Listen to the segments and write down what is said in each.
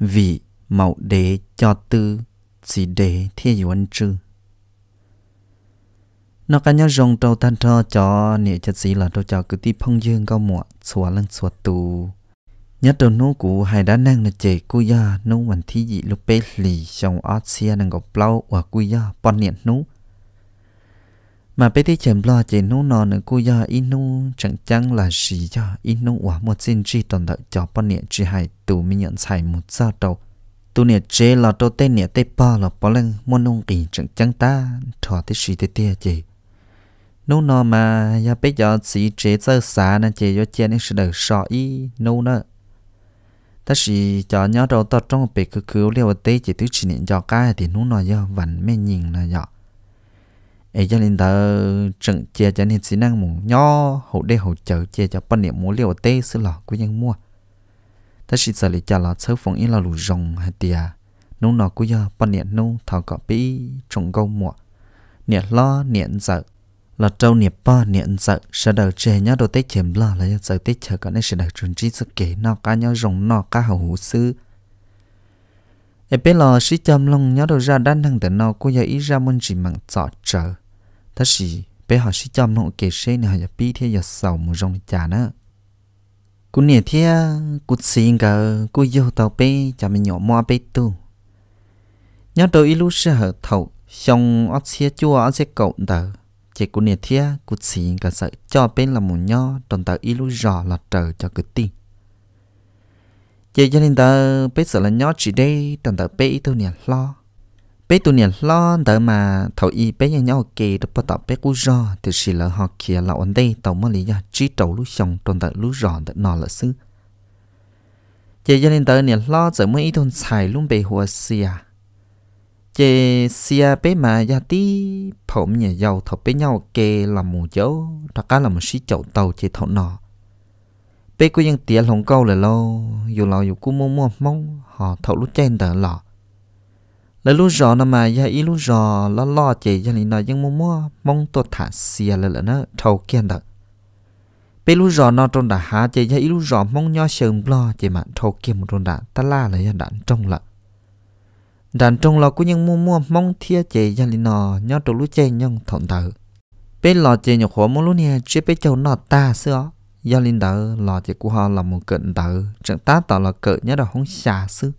vì mẫu đế cho tư chỉ đế thiên yếu ân trư nó cả nhớ rong trâu tan trò cho nịa chất sĩ là trâu cho cứ tí phong dương cao mọ xóa lăng xóa tù nhớ đầu nô cụ hai đã năng là chế cô ya nô hoàn thi dị lúc bê lì trong át xe năng gọc blau và cô ya bọn niệm nô mà bây đi chèm lo chỉ nô nọ nữa cô ya nô chẳng chẳng là gì ya nô quả một chân chỉ tồn tại cho bọn nhện chỉ hai tụ mình nhận xài một sao đầu tụ nhện chế là đầu tên nhện tê ba là bỏ lên môn nông kỳ chẳng chẳng ta thọ thế gì thế tia gì nô nọ mà ya bây giờ chỉ chế giờ xả nên chế cho chế nên sự đời sợ y nô nữa ta chỉ cho nhau đầu tao trong bể cứ cứu liệu tê chỉ thứ chỉ nhện cho cái thì nô nọ ya vẫn mê nhìn là ya ấy cho nên ta trận chia cho nên chỉ năng mùng nhỏ hậu đê hậu chở chia cho bận niệm múa liều tê sự lọ của nhân mua ta chỉ sợ lý cho là sớm phòng yên là lù rồng hay tiề nô nọ của giờ bận niệm nô thảo cọ bị trồng câu mua niệm lo niệm sợ là trâu niệm ba niệm sợ sẽ đầu chè nhá đồ tết chém lo là sợ tết chờ cả nên sẽ đầu chuẩn chỉ sự kể nọ cá nhau rồng nọ cá hậu hữu sư em biết là sĩ chăm lòng nhớ đồ ra đan thằng tận nọ của giờ ý ra muốn chỉ mặn trọ trở thật sự bé họ sẽ chăm nó kể xe này họ bị thế giờ sầu một rong chả nữa cú nè thế cú xin cả cú yêu tàu bé chả mình nhỏ mua bé tu nhớ đầu ít lúc sẽ thầu xong ở xe chua ở xe cậu tờ chỉ cú nè thế cú xin cả sợ cho bé là một nhỏ đồng tờ ít lúc rõ là trời cho cứ tin chỉ cho nên tờ bé sợ là nhỏ chỉ đây đồng tờ bé ít tu nè lo bé tụi nè lo đỡ mà thầu y bé nhau nhau kì đó bắt đầu bé cú rò thì chỉ là họ kia là ổn đây tàu mới lý do chỉ trầu lú sòng tồn tại lú rò đỡ nọ là xứ chị gia đình tớ nè lo giờ mới ít thôn xài luôn bề hồ xìa chị xìa bé mà gia tí phỏng nhà giàu thầu bé nhau kì là mù dấu thật cá là một sĩ chậu tàu chị thầu nọ bé cú dân tía lòng câu là lâu dù lo dù cú mua mua mong họ thầu lú chen đỡ lọ là lúc rõ nào mà ya ý lúc rõ lo lo chỉ gia đình nó nhưng mua mua mong tôi thả xìa là là nó thâu kiên đó bê lúc rõ nó trong đã há chỉ ya ý lúc rõ mong nho sờn lo chỉ mà thâu kiên một trong đã ta la là ya đạn trong lợ đạn trong lọ của những mua mua mong thia chỉ gia đình nó nho trong lúc chơi nhung thọn thở, bê lọ chỉ nhục khổ mong lúc nè chỉ bê châu nó ta xưa gia linh đó lọ chỉ của họ là một cận tử chẳng ta tạo là cỡ nhớ đó không xa xưa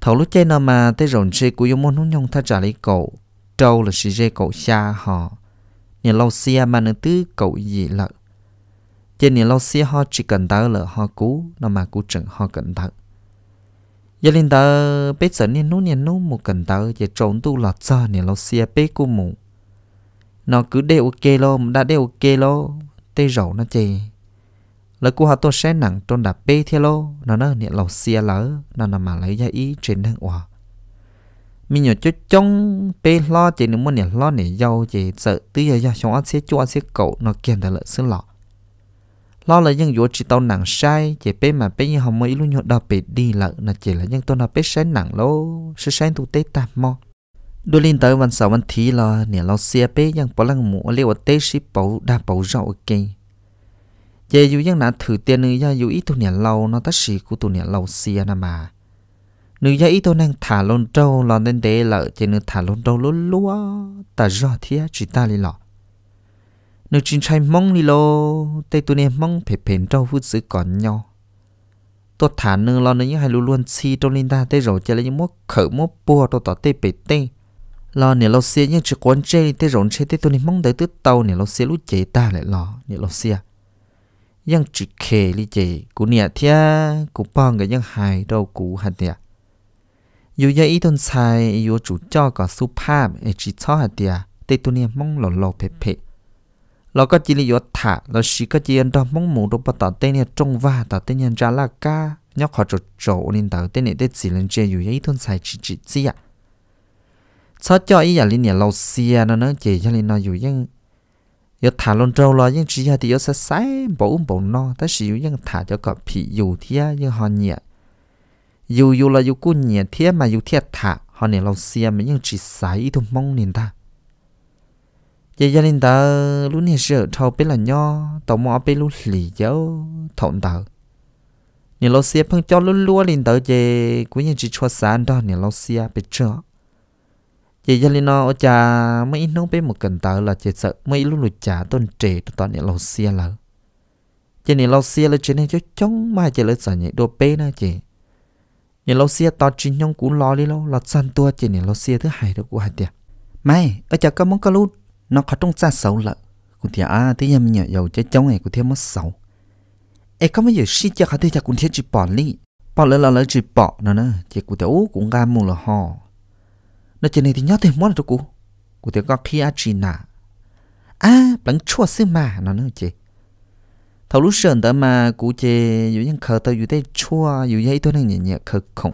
thầu lúc chơi nó mà tới rộn chơi của yêu môn hung nhông thay trả lấy cậu trâu là sự chơi cậu xa họ nhà lâu xia mà nữa tứ cậu gì lợ trên nhà lâu xia họ chỉ cần tớ là họ cú nó mà cú chừng họ cần tớ giờ lên tớ biết sợ nên nú nên nú một cần tớ giờ trốn tu lọt cho nhà lâu xia biết cú mù nó cứ đeo ok lo đã đeo ok lo tê rậu nó chơi lỡ cô họ tôi sẽ nặng trong đã bê theo lo nó nó nhẹ lầu xia lỡ nó nó mà lấy ra ý trên hàng hòa mình nhớ cho trông bê lo chỉ nếu muốn nhẹ lo nhẹ dâu chỉ sợ tư giờ giờ chúng ăn xế chua ăn xế cậu nó kiện được lợi xương lọ lo là những vụ chỉ tao nặng sai chỉ bê mà bê như hồng mới luôn nhớ đào bê đi lỡ là chỉ là những tôi đã bê sẽ nặng lo sẽ sẽ tụ tê tạm mò đôi lên tới văn sáu văn thí là nhẹ lo xia bê những bỏ lăng mũ liệu tê sĩ bảo đa bảo rau kì chế dù dân nà thử tiền nữ gia dù ít tu niệm lâu nó tất sĩ của tu niệm lâu xia nà mà nữ gia ít tu năng thả lon trâu lon đến tế lợ chế nữ thả lon trâu lúa lúa ta rõ thía chỉ ta li lọ nữ chính trai mong li lô tây tu niệm mong phải phèn trâu phút giữ còn nhau tôi thả nữ lo nữ những hai luôn luôn si trâu linh ta tây rồi chế lấy những mốt khởi mốt bùa tôi tỏ tây bể tây lo nè lo xia nhưng chỉ quán chê tê rồi chê tê tôi nè mong tới tứ tàu nè lo xia lú chế ta lại lo nè lo xia ยังจิกเคลิเจกูเนี่ยเทียกูป้องกันยังหายเรากูหันเดียอยู่ยาอีต้นชายอยู่จู่จ่อก็สุภาพเอจิชอหันเดียแต่ตัวเนี่ยมองหล่อหล่อเพ่เราก็จิริยถะเราชีก็จีนดอมงหมูดปต่อเตเนี่ยจงว่าต่อเตเนี่ยจาลากาเนาะขอจดจ่อนินต่อเตเนี่ยได้สิเลนเจอยู่ยาอีต้นชายจิจิเจียชอจ่ออีอย่างลิเนี่ยเราเสียนะเนาะเจยาลินอยู่ยัง giờ thả lon trâu lo nhưng chỉ là thì giờ sẽ sai bổ bổ no ta sử dụng nhưng thả cho cọp phì dù thia nhưng họ nhẹ dù dù là dù cú nhẹ thia mà dù thia thả họ nè lâu xia mà nhưng chỉ sai thôi mong nên ta giờ gia đình ta lúc này sợ thâu bên là nho tàu mò bên lúc lì dấu thọn tàu nhà lâu xia phong cho luôn lúa liền tàu về cũng nhưng chỉ cho sáng đó nhà lâu xia bị chó chị gia linh nó cha mấy nó biết một cần tờ là chị sợ mấy lúc lụt trả tôn trẻ toàn những lâu xia lỡ chị này lâu xia là chị này cho chống mai chị lấy sợ nhị đồ bê nữa chị nhà lâu xia to chính nhông cũng lo đi lâu là san tua chị này lâu xia thứ hai được của hai tiệt mai ở chợ có món cá lút nó khó trong xa xấu lợ cũng thì à thế nhà mình nhờ dầu chơi chống này cũng thêm mất xấu ấy có mấy giờ xí cho họ thấy chả cũng thiết chỉ bỏ đi bỏ lỡ là lỡ chỉ bỏ nữa nè chị cũng thấy cũng ga mù là họ nó chỉ này thì nhớ thêm món là cho cụ cụ thì có kia chỉ nà à bắn chua xíu mà nó nữa chị thầu lúc sờn tới mà cụ chị dù những khờ tới dù tới chua dù giấy tôi đang nhẹ nhẹ khờ khổng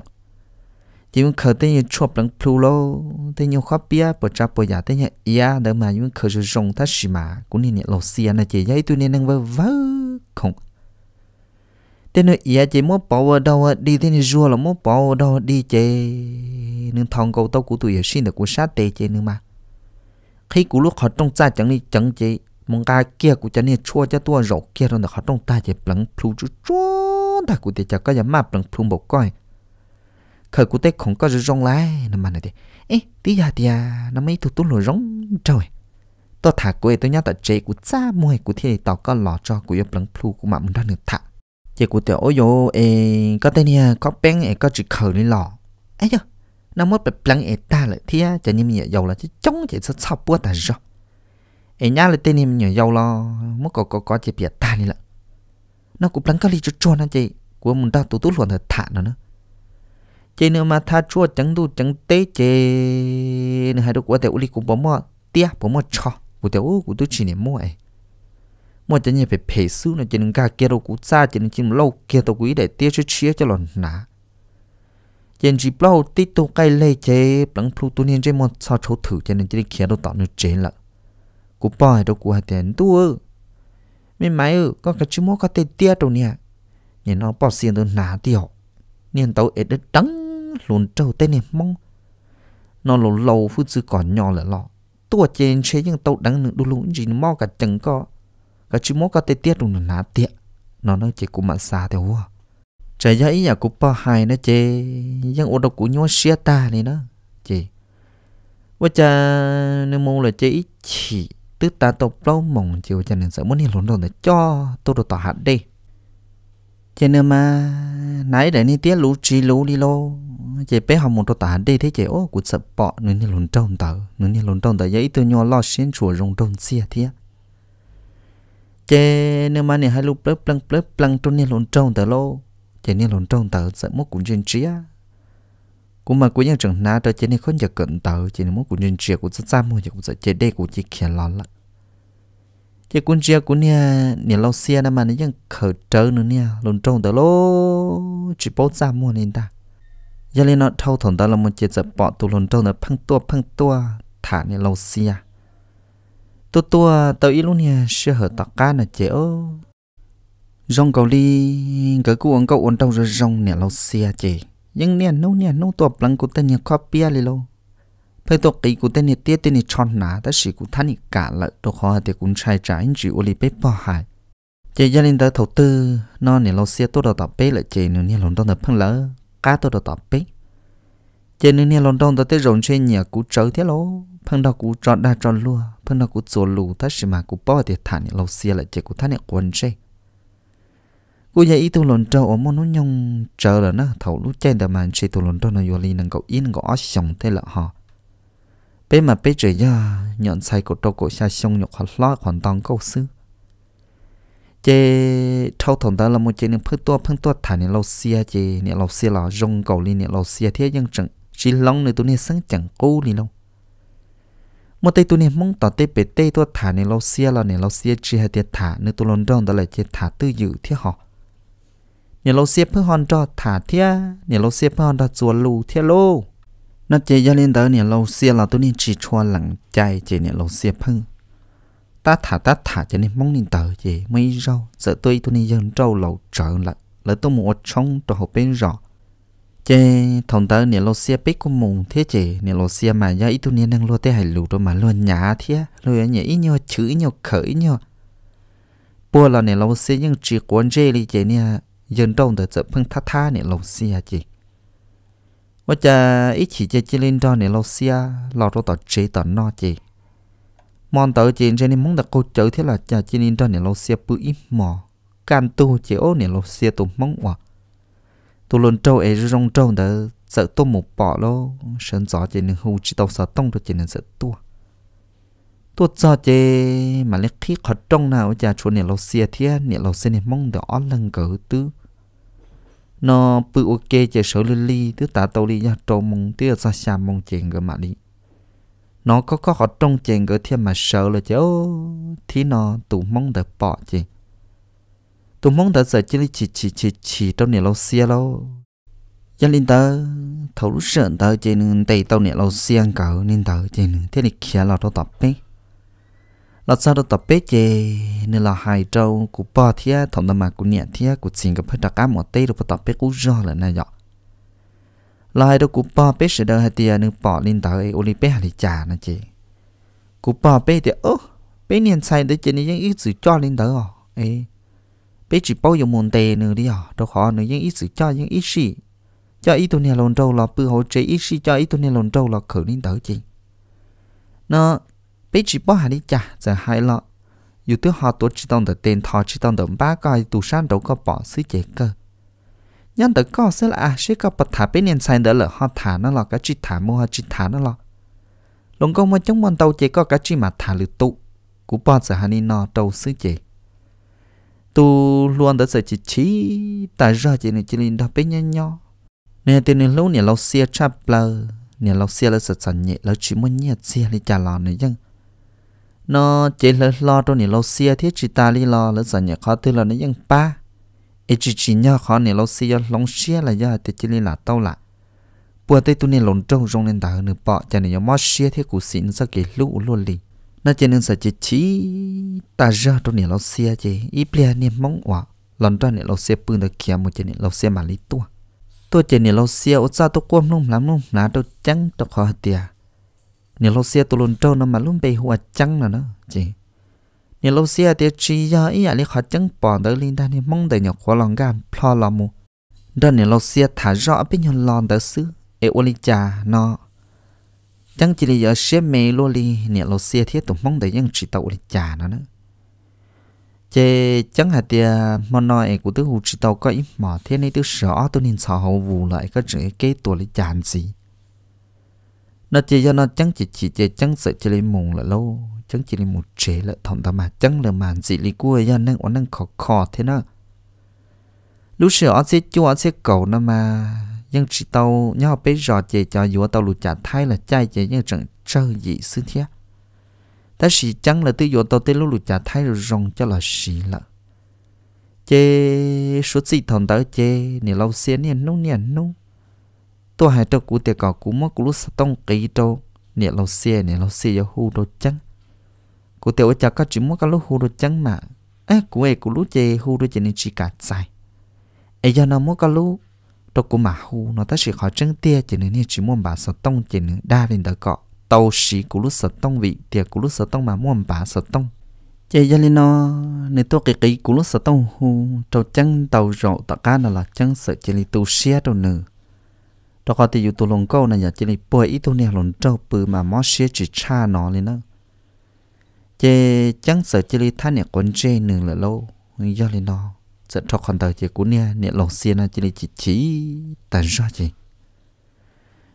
chỉ muốn khờ tới như chua bắn plu lô tới nhiều khó bia bỏ cha bỏ giả tới nhẹ ia tới mà những khờ sử dụng ta xí mà cũng nên nhẹ lô xia à, nè chị thấy tôi nên đang vơ vơ khổng thế nữa ý à chị muốn bỏ đâu à? đi thế nên rùa là muốn bỏ đâu à? đi chị nên thằng cậu tao của tụi xin được của sát tê chị nữa mà khi cú lúc họ trong cha chẳng đi chẳng chị mong cái kia của chẳng này chua cho tua rổ kia rồi họ trong ta chị bằng plu chú chua ta của tụi chả có gì mà bằng plu bọc coi khởi của tết không có gì rong lái nằm mà này thì ê tí giờ thì à nó mấy tụi tụi lồi rong trời tôi thả quê tôi nhớ tại chị của cha mồi của thiên tao có lò cho của yêu bằng plu của mà muốn ra được thả chị cụ tiểu ôi dô ê có tên nha có bén ê có chỉ khờ đi lò ấy chứ nó mất bẹp lăng ê ta lại thia chả nhìm nhẹ dầu là chứ chống chị sẽ sắp bữa ta rồi ê nhá là tên nhìm nhẹ dầu lo mất có có có chị biệt ta đi lận nó cũng lăng có lý cho cho anh chị của mình ta tụ tụ luận thật thả nó nữa chị nữa mà tha chua chẳng tu chẳng tế chị nữa hai đứa của tiểu uli cũng bỏ mò tia bỏ mò cho của tiểu của tôi chỉ niệm mua ấy mua chân nhẹ phải phải sư nó chân cả kia đâu cú xa chân chân lâu kia tàu quý để tiếc cho chia cho lần nã chân chỉ lâu tít tàu cây lê chế bằng tu niên chế mòn sao chỗ thử cho nên chân kia đâu tạo nó chế lận cú hay đâu cú hay tiền tu mấy máy ơ, có cái chú mua có tiền tiếc đâu nè nhìn nó bỏ xiên tôi nã tiểu niên tàu ế đất đắng lùn trâu tên nè mong nó lâu lâu phút sư còn nhỏ là lọ tua trên chế nhưng tàu đắng đu lũng gì nó mò cả chẳng có ka chú mô ka tê tiết rung nà tiệt nó nói chỉ cũng mà xa theo hùa à. trời giấy nhà cũng bao hài nó chê nhưng ô độc của nhau xia ta này nó chê và cha nếu mô là chê chỉ tức ta tộc lâu mỏng chiều cha nên sợ muốn đi hiểu lộn để cho tôi được tỏ hạt đi chê nữa mà nãy để ni tiết lũ trí lũ đi lô chê bé học một tỏ hạt đi thế chê ô cũng sợ bỏ nên hiểu lộn trông tờ nên hiểu lộn trông tờ giấy tôi nhỏ lo xin chùa rồng trâu xia thiệt chế nếu mà nè hai lúc plug lăng plug lăng trong nè lộn trâu tờ lô chế nè lộn trâu tờ sợ mốt cũng chuyên trí á cũng mà cuối như trường na đó chế này không giờ cận tờ chế này mốt cũng chuyên trí cũng rất xa mua cũng sợ chế đây cũng chỉ kia lo lắm chế cũng chia cũng nè nè lâu xe nè mà nè chẳng khởi trớ nữa nè lộn trâu tờ lô chỉ bố xa mua nên ta giờ lên nó thâu thằng ta là một chế sợ bỏ tù lộn trâu nữa phăng tua phăng tua thả nè lâu xe tu tu tớ ít luôn nha sẽ hở tạc ca nè chế ô rong cầu đi cái cụ ông cậu ổn đâu rồi rong nè lâu xe chế nhưng nè nâu nè nâu tuột lăng cụ tên nhà copy lì lâu phải tuột kỳ cụ tên nhà tiết tên nhà tròn nà ta sĩ cụ thân thanh cả lại đồ khó thì cũng trai trái chỉ ô lì bếp bỏ hại chế gia đình ta thấu tư nó nè lâu xe tốt đầu tập bếp lại chế nữa nè lồn tao tập phân lỡ cá tốt đầu tập bếp chế nữa nè lồn tao tới rộn trên nhà cụ trở thế lô phân đầu cụ trọn đa tròn luôn เพื่อนเรากูโซลูถ้าชิมากูป้อเดียฐานเนี่ยเราเสียละเจกูท่านเนี่ยควรใช่กูอยากอีตัวหล่นเจ้าอมนุยงเจอแล้วนะเท่ารู้แจ้งแต่มันใช่ตัวหล่นเจ้าในยลีนังก็อินก็อ้อชงเท่ละฮะเป็นมาเป็นเจียย้อนใส่กูตัวกูชาชงหยกขลอดขอนตองกูซื้อเจเท่าถงตาละมุเจเนี่ยเพื่อตัวเพื่อตัวฐานเนี่ยเราเสียเจเนี่ยเราเสียเราจงเกาลีเนี่ยเราเสียเทียยังจังชิลองในตัวเนี่ยสังจังกูนี่เรามื่อตัวนี้มุ่งต่อเตเปเตตัวถานในเราเสียเราในี่เราเสียจีฮเตียถาในตัวลนดอนตลอดเจถาตื้ออยู่ที่หอเนี่ยเราเสียเพื่อฮอนจอถาเทียเนี่ยเราเสียเพื่อฮอนจอจวนลูเทียโลนัดเจยาเลนเตอร์เนี่ยเราเสียเราตัวนี้จีชวนหลังใจเจเนี่ยเราเสียเพื่อตาถาตาถาจะนี่มองนินเตอร์เจไม่เราเจอตัวตัวนี้ยังเจ้าเราเจอละแล้วตองมัวช่องตัวเขาเป็นรอ chế thằng tớ nè lo xe bít của mùng thế chế nè lo xe mà do ít tu nè đang lo tê hải lụ rồi mà lo nhả thế rồi nhả ít nhau chữ nhau khởi nhau bữa là nè lo xe nhưng chỉ quan chế đi chế nè dân trong tớ chợ phăng tha tha nè lo xe chị và chả ít chỉ chế chế lên đó nè lo xe lo rồi tớ chế tớ no chị mòn tớ chế chế nè muốn đặt câu chữ thế là cha chế lên đó nè lo xe bự ít mò can tu chế ô nè lo xe tụ mong quá tôi luôn trâu ấy rong trâu đó sợ tôi một bỏ lô sơn gió chỉ nên hưu chỉ tàu sợ tông rồi chỉ nên sợ tua tôi cho chế mà lấy khí khó trong nào cha chỗ nhà lâu xia thế nhà lâu xia này mong đỏ lần cỡ tứ nó bự ok chế sở lư ly, tứ tả tàu đi ra trâu mong tứ ra xa mong chèn gỡ mà đi nó có có khó trong chèn gỡ thêm mà sợ là chế thì nó tụ mong được bỏ chèn tôi mong đã giờ chỉ chỉ chỉ chỉ chỉ trong nhà lâu xia lâu cho linh tớ thấu lúc sợn tớ trên tay tao nè lâu xia cỡ nên tớ trên thế này kia là tao tập bé là sao tao tập bé chê nên là hai trâu của ba thía thằng ta mà của nhẹ thía của xin gặp phải đặc cá một tay rồi tập bé cũng do là này dọ là hai đứa của ba bé sẽ đỡ hai tia nên bỏ linh tớ ấy ô li bé hay chả nè chê của ba bé thì ơ bé niên sai tới trên này vẫn ít sự cho linh tớ à ấy bé chỉ bao giờ muốn tề nữa đi à đâu khó nữa nhưng ít sự cho nhưng ít gì cho ít tuần này lồn trâu là bự hỗ trợ ít gì cho ít tuần này lồn trâu là khử nên đỡ chị nó bé chỉ bao hà đi chả giờ hai lọ dù thứ họ tổ chỉ tông được tên thọ chỉ tông được ba coi tù san đâu có bỏ xứ chế cơ nhân tử có sẽ là à sẽ có bật thả bé nên sai đỡ là họ thả nó là cái chỉ thả mua họ chỉ thả nó là lồng công mà chống bọn tàu chế có cái chỉ mà thả lựu tụ cũng bao giờ hà ni nó trâu xứ chế tu luôn đã giải chỉ chỉ ta ra chỉ nên chỉ linh đó bé nhăn nhó nên tiền này lâu nè lâu xia chắp lờ nè lâu xia là sợ sẵn nhẹ lâu chỉ muốn nhẹ xia đi trả lò này chăng nó chỉ là lo đâu nè lâu xia thiết chỉ ta đi lo là sẵn nhẹ khó thứ là nó chăng ba ít chỉ chỉ nhau khó nè lâu xia lóng xia là do thì chỉ nên là tao lại bữa tây tu nè lồng trâu rong lên đảo nữa bỏ, cho nè nhớ mót xia thiết củ xin ra cái lũ luôn đi na chen nên sa chi chi ta ra to ne à, lo sia chi i plia ne mong wa lon to ne lo sia pung da kia mo chen ne lo sia ma li tua to chen ne lo sia o cha to kwom lum lam lum na to chang to kho tia ne lo sia to lon to na ma lum be hua chang na na chi ne lo sia te chi ya i ya le kha chang pa da lin da ne mong da nyo kho long gam phlo la mu da ne lo sia tha ra pe nyon lon da su e o li cha no chẳng chỉ là giờ xe mê lô li nè lô xe thiết tụng mong để những chỉ tàu để trả nó nữa chê chẳng hạn thì mà nói của tứ hụ chỉ tàu có ít mỏ thế này tứ sợ tôi nên sợ hậu vụ lại có chữ cái tuổi để trả gì nó chỉ do nó chẳng chỉ chỉ chê chẳng sợ chỉ là mùng là lâu chẳng chỉ là một chế là thòng ta mà chẳng là màn gì li cua do năng ổn năng khó khó thế nó lúc sợ sẽ chua sẽ cầu nó mà nhưng chỉ tàu nhau bế rõ chế cho dùa tàu lụt chả thay là chai chế nhưng chẳng trơ gì xứ thiết ta chỉ chẳng là tư dụ tàu tê lúc lụt chả thay rồi rong cho là xì lợ chế số gì thằng tớ chế nè lâu xe nè nung nè nung tôi hai tàu cụ tiệt cỏ cú mơ cú lúc sao tông kỳ trâu nè lâu xe nè lâu xe giờ hù đồ chăng cú tiệt ở chả cá chỉ mơ cá lúc hù đồ chăng mà ấy cú ấy cú lúc chế hù đồ chế nên chỉ cả sai ấy giờ nào mơ cá lúc tôi cũng mà hu nó ta chỉ khó chân tia chỉ nên như chỉ muốn bà sợ tông chỉ nên đa lên đỡ cọ tàu sĩ của lúc sợ tông vị tiệc của lúc sợ tông mà muốn bà sợ tông chị gia linh nó nên tôi cái cái của lúc sợ tông hu trâu chân tàu rộ tạ cá nó là chân sợ chỉ là tu xe đâu nữa đó có thì dù tu lồng câu này giờ chỉ là bồi ít tôi nè lồng trâu bự mà mót xe chỉ cha nó lên đó chị chân sợ chỉ là thanh nè con chơi nửa là lâu gia linh nó sẽ cho con tàu chỉ cú nia nia lòng xiên là chỉ chỉ chỉ tàn rõ chỉ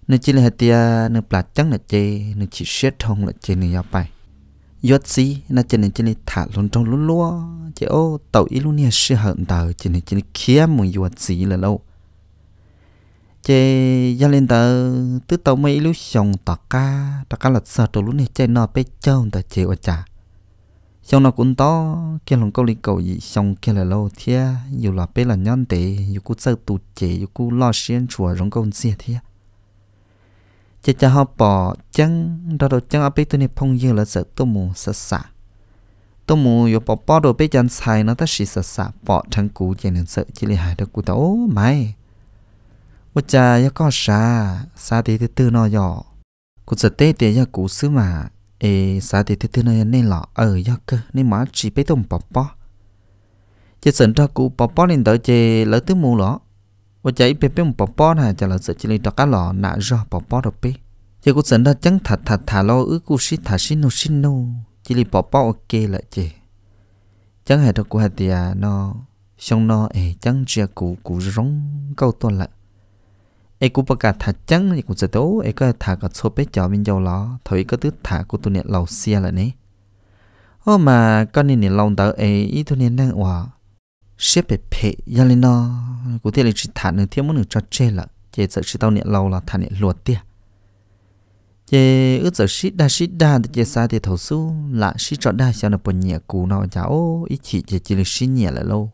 nên chỉ là hạt tia nên plá trắng là chê nên chỉ xét thông là chê nên phải yết xí na chỉ nên chỉ là thả luôn trong luôn lúa chỉ ô tàu ít luôn nia sẽ hận tàu chỉ nên chỉ là khía một yết xí là lâu chê gia lên tờ tứ tàu mấy lúc xong tạc ca tạc ca là sợ tàu lúc này chê nó bé trâu tàu chê ở chả xong nó cũng to kia lòng câu lý cầu gì xong kia là lâu thia dù là bé là nhân tế dù cũng sợ tụt chế dù cũng lo xuyên chùa rong câu xia thia cha cho họ bỏ chăng đó đó chăng bé tôi nè phong dương là sợ tôi mù sợ sạ tôi mù dù bỏ bỏ đồ bé chăn xài nó ta chỉ sợ sạ bỏ thằng cú chạy nên sợ chỉ lì hại được cú tao mai, ô cha ya có sa sa thì từ từ nó nhỏ cú sợ tê tê ya cú xứ mà ê sa thì thứ thứ này nên là ở giấc cơ nên mà chỉ biết tôm bò bò chỉ sẵn ra cụ bò bò nên tới chỉ lỡ thứ mù lọ và chạy biết biết bò bò này chả là sợ chỉ lấy đặc lọ nã ra bò bò rồi biết chỉ cụ sẵn ra chẳng thật thật thà lo ứ cụ xí thà xí nô xí nô chỉ lấy bò bò ok là chỉ chẳng hề đâu cụ hạt tiệt no xong no, ê chẳng chia cụ cụ rong câu to lại ai cũng bắt cả thả trắng thì cũng sẽ tố ai có thả cả số bé chó mình giàu lo, thôi có tứ thả của tụi nè lầu xe là nè ô mà con nè nè lòng tới, ấy ý tụi nè đang hòa xếp bẹp phe giờ lên nó cụ thể là chỉ thả nửa thiên muốn nửa cho chơi là chế sợ chỉ tao nè lâu là thả nè luột tia chế ước sợ xít đa xít đa thì chế xa thì thầu su lạ xít chọn đa cho nó bồn nhẹ cú nó cháu ít chỉ chế chỉ là xít nhẹ lại lâu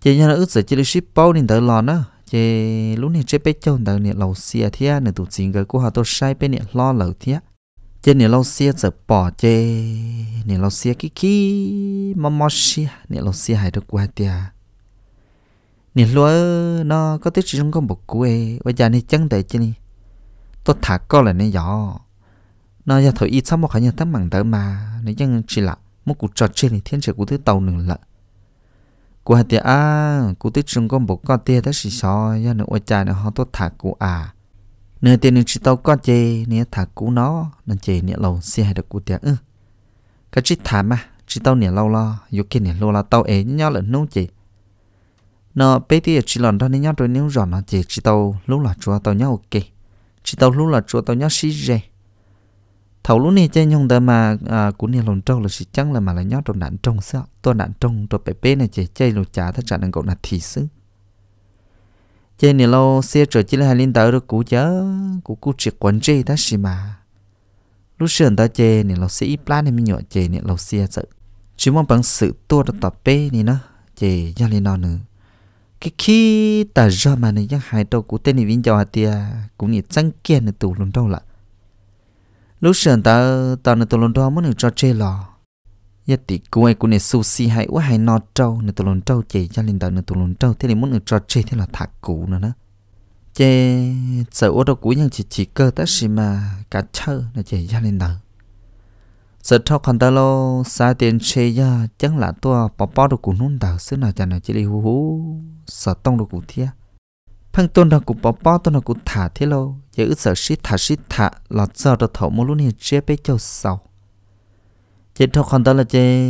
chế nhà nó ước sợ chỉ là xít bao nên tớ lo á chế lúc này chế bé chồng đầu này lâu xia thế nè tụt xin cái của họ tôi sai bên này lo lâu thế chế này lâu xia giờ bỏ chế này lâu xia kí kí mà mò xia này lâu xia hay được quá tia này lúa nó có tiết chỉ trong con bột quê bây giờ này chân tại chứ này tôi thả co lại này nhỏ nó giờ thổi ít xong một cái nhà tấm bằng tới mà này chân chỉ là một cuộc trò chuyện này thiên trời của thứ tàu nừng lợn của hạt tiệt à cô tích chúng con bố con tiệt đó xì xò do nữa ôi cha nữa họ tốt thả cô à nửa tiền nửa chỉ tao con chê nè thả cú nó nên chê nè lâu xe hay được cú tiệt ừ cái chỉ thả mà chỉ tao nè lâu lo dù kia nè lâu là tao ế nhau là nấu chê nó bây thì chỉ lần đó nè nhau rồi nếu rõ nó chê chỉ tao lúc là chúa tao nhau ok chỉ tao lúc là chúa tao nhau xí rê thầu lúc này chơi nhung đó mà à, cũng nhiều lần trâu là chỉ chăng là mà là nhót trong đạn trong sợ tôi đạn trong tôi bé bé này chơi chơi rồi chả thắt chả đàn cậu là thị xứ chơi này lâu xe trở chỉ là hai linh tử được cũ chớ cũ cũ chỉ quấn chơi đó xí mà lúc sườn ta chơi này lâu xe ít plan này mình nhỏ chơi này lâu xe sợ chỉ mong bằng sự tua được tập bé này nó chơi do lên nó nữa cái khi ta ra mà này chắc hai đầu của tên này vinh cho hạt tia cũng như trăng kia nữa tù luôn đâu lại lúc sờn ta ta nên tôi luôn đó mới được cho chơi lò giờ thì cô ấy cũng nên sushi hay quá hay no trâu nên tôi luôn trâu chơi cho linh ta nên tôi luôn trâu thế thì muốn được cho chơi thế là thạc cũ nữa nữa chê sợ ô đâu cũng nhưng chỉ chỉ cơ tất gì mà cả chơi là chơi cho linh ta sợ thao còn ta lo xa tiền chơi ra chẳng là tôi bỏ bỏ đồ cũng nôn đào xứ nào chẳng là chỉ đi hú hú sợ tông đồ cũng thiệt phăng tôn đâu cũng bỏ bỏ tôn đâu cũng thả thế lo giờ ước sợ shit thả shit thả là giờ đó thổ mô luôn hiện chế bé châu sau chế thọ còn đó là chế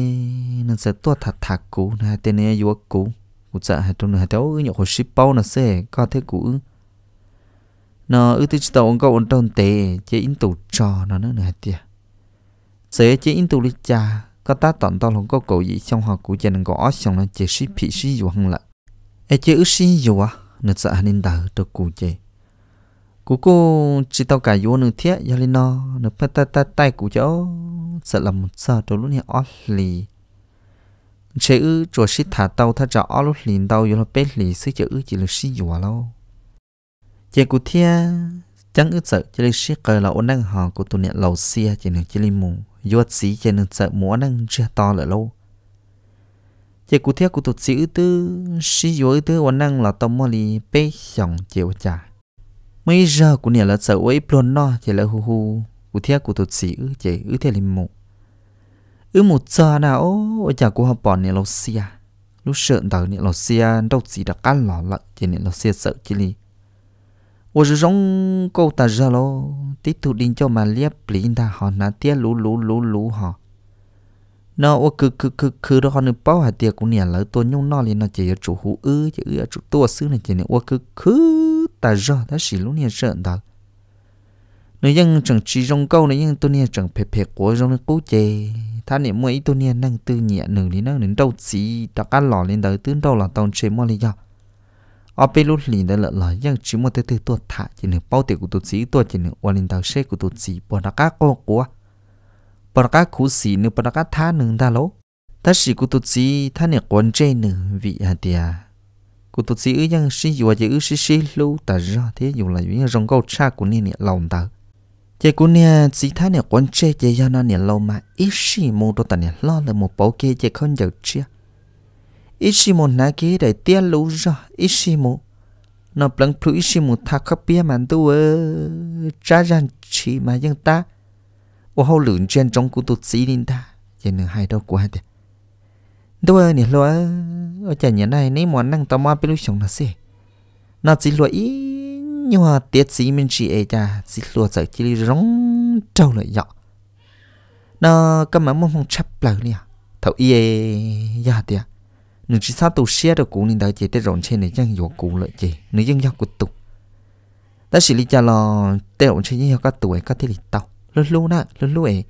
nên sẽ tua thả thả cũ này tên này yêu cũ cụ sợ hai tuần hai tao nhậu hồ ship bao nó xe có thế cũ nó ước tích tàu ông cậu ông trong tệ chế in tủ trò nó nữa này tia sẽ chế in tủ đi cha có ta tận tao không có cậu gì trong họ cũ chế nên gõ xong là chế ship phi ship dù hăng lại ai chế ước ship dù à nó sợ anh in tờ tôi cũ chế cú cô chỉ tao cả vô nửa thiết giờ lên nó nửa phát ta ta tay cú cháu sợ làm một sợ trâu lúc này ót lì chế ư trò xí thả tao thà cho ót lúc liền tao vô là bét lì xí chế ư chỉ là xí dùa lâu chế cú thiết chẳng ư sợ chỉ là xí cờ là ôn năng hòn của tụi này lầu xe chỉ nửa chỉ lên mù vô xí chỉ nửa sợ muốn năng chưa to lại lâu chế cú thiết cú tụi xí ư tư xí dùa ư tư ôn năng là tao mua lì bét xong chế ư chả mấy giờ của nhà là sợ ấy plon no chỉ là hu hu của thia của tụt sĩ ư chỉ ư thiết lim mù ư một giờ nào ôi chả của họ bỏ nhà lâu xia lúc sợ tàu nhà lâu xia đâu chỉ đã cắn lỏ lợn chỉ nhà lâu xia sợ chỉ li ôi rồi giống câu ta giờ lo tiếp tục đi cho mà liếp lìn ta họ nà tiếc lú lú lú lú họ nó ô cứ cứ cứ cứ đó con bao hạt tiệc của nhà lỡ tôi nhung nó liền nó chỉ chủ hữu ư chỉ ư chủ tua xứ này chỉ nè ô cứ cứ ta rõ đã xỉ lúc nè sợ đó nếu dân chẳng chỉ trong câu này nhưng tôi nè chẳng phê phê của trong cố chê ta nè mua ý tôi nè năng tư nhẹ nửa đi năng đến đâu chỉ ta cá lò lên đời tướng đâu là tàu chế mua lý do ở bên lúc liền đời lợi lợi dân chỉ mua tới từ tôi thả chỉ nửa bao tiền của tôi chỉ tôi chỉ nửa qua lên tàu xe của tôi chỉ bỏ ra cá cô của bỏ ra cá khu xì nửa bỏ ra cá thá nửa ta lố ta xì của tôi chỉ ta nè quấn chê nửa vị hạt tiệt cụ tổ sĩ ư yang sĩ dù chỉ ư sĩ sĩ lưu ta ra thế dùng là những rong câu cha của nè nè lòng ta chỉ của nè chỉ thái nè quan chế chỉ do nó nè lâu mà ít sĩ mô đồ ta nè lo là một bảo kê chỉ không giờ chia ít sĩ mô nãy kế để tia lưu ra ít sĩ mô nó bằng phụ ít sĩ mô thà khắp bia mà tu ơ cha rằng chỉ mà dân ta ô hậu lượng trên trong cụ tổ sĩ nên ta chỉ nửa hai đâu của thế đôi nè lo ở chả nhà này nấy món năng tao mua biết lúc chồng là gì nó chỉ lo ý nhưng mà tiết gì mình chỉ ấy cha chỉ lo sợ chỉ rong trâu lại dọ nó cơ mà mong mong chấp lời nè thầu ý ya tiệt nếu chỉ sao tụ xe được cũ nên đợi chỉ tới rộn trên này chẳng dọ cũ lại chỉ, nếu dân giao của tụ ta chỉ lý cha lo tới rộn trên nhau các tuổi các thế lịch tao luôn luôn nè luôn luôn ấy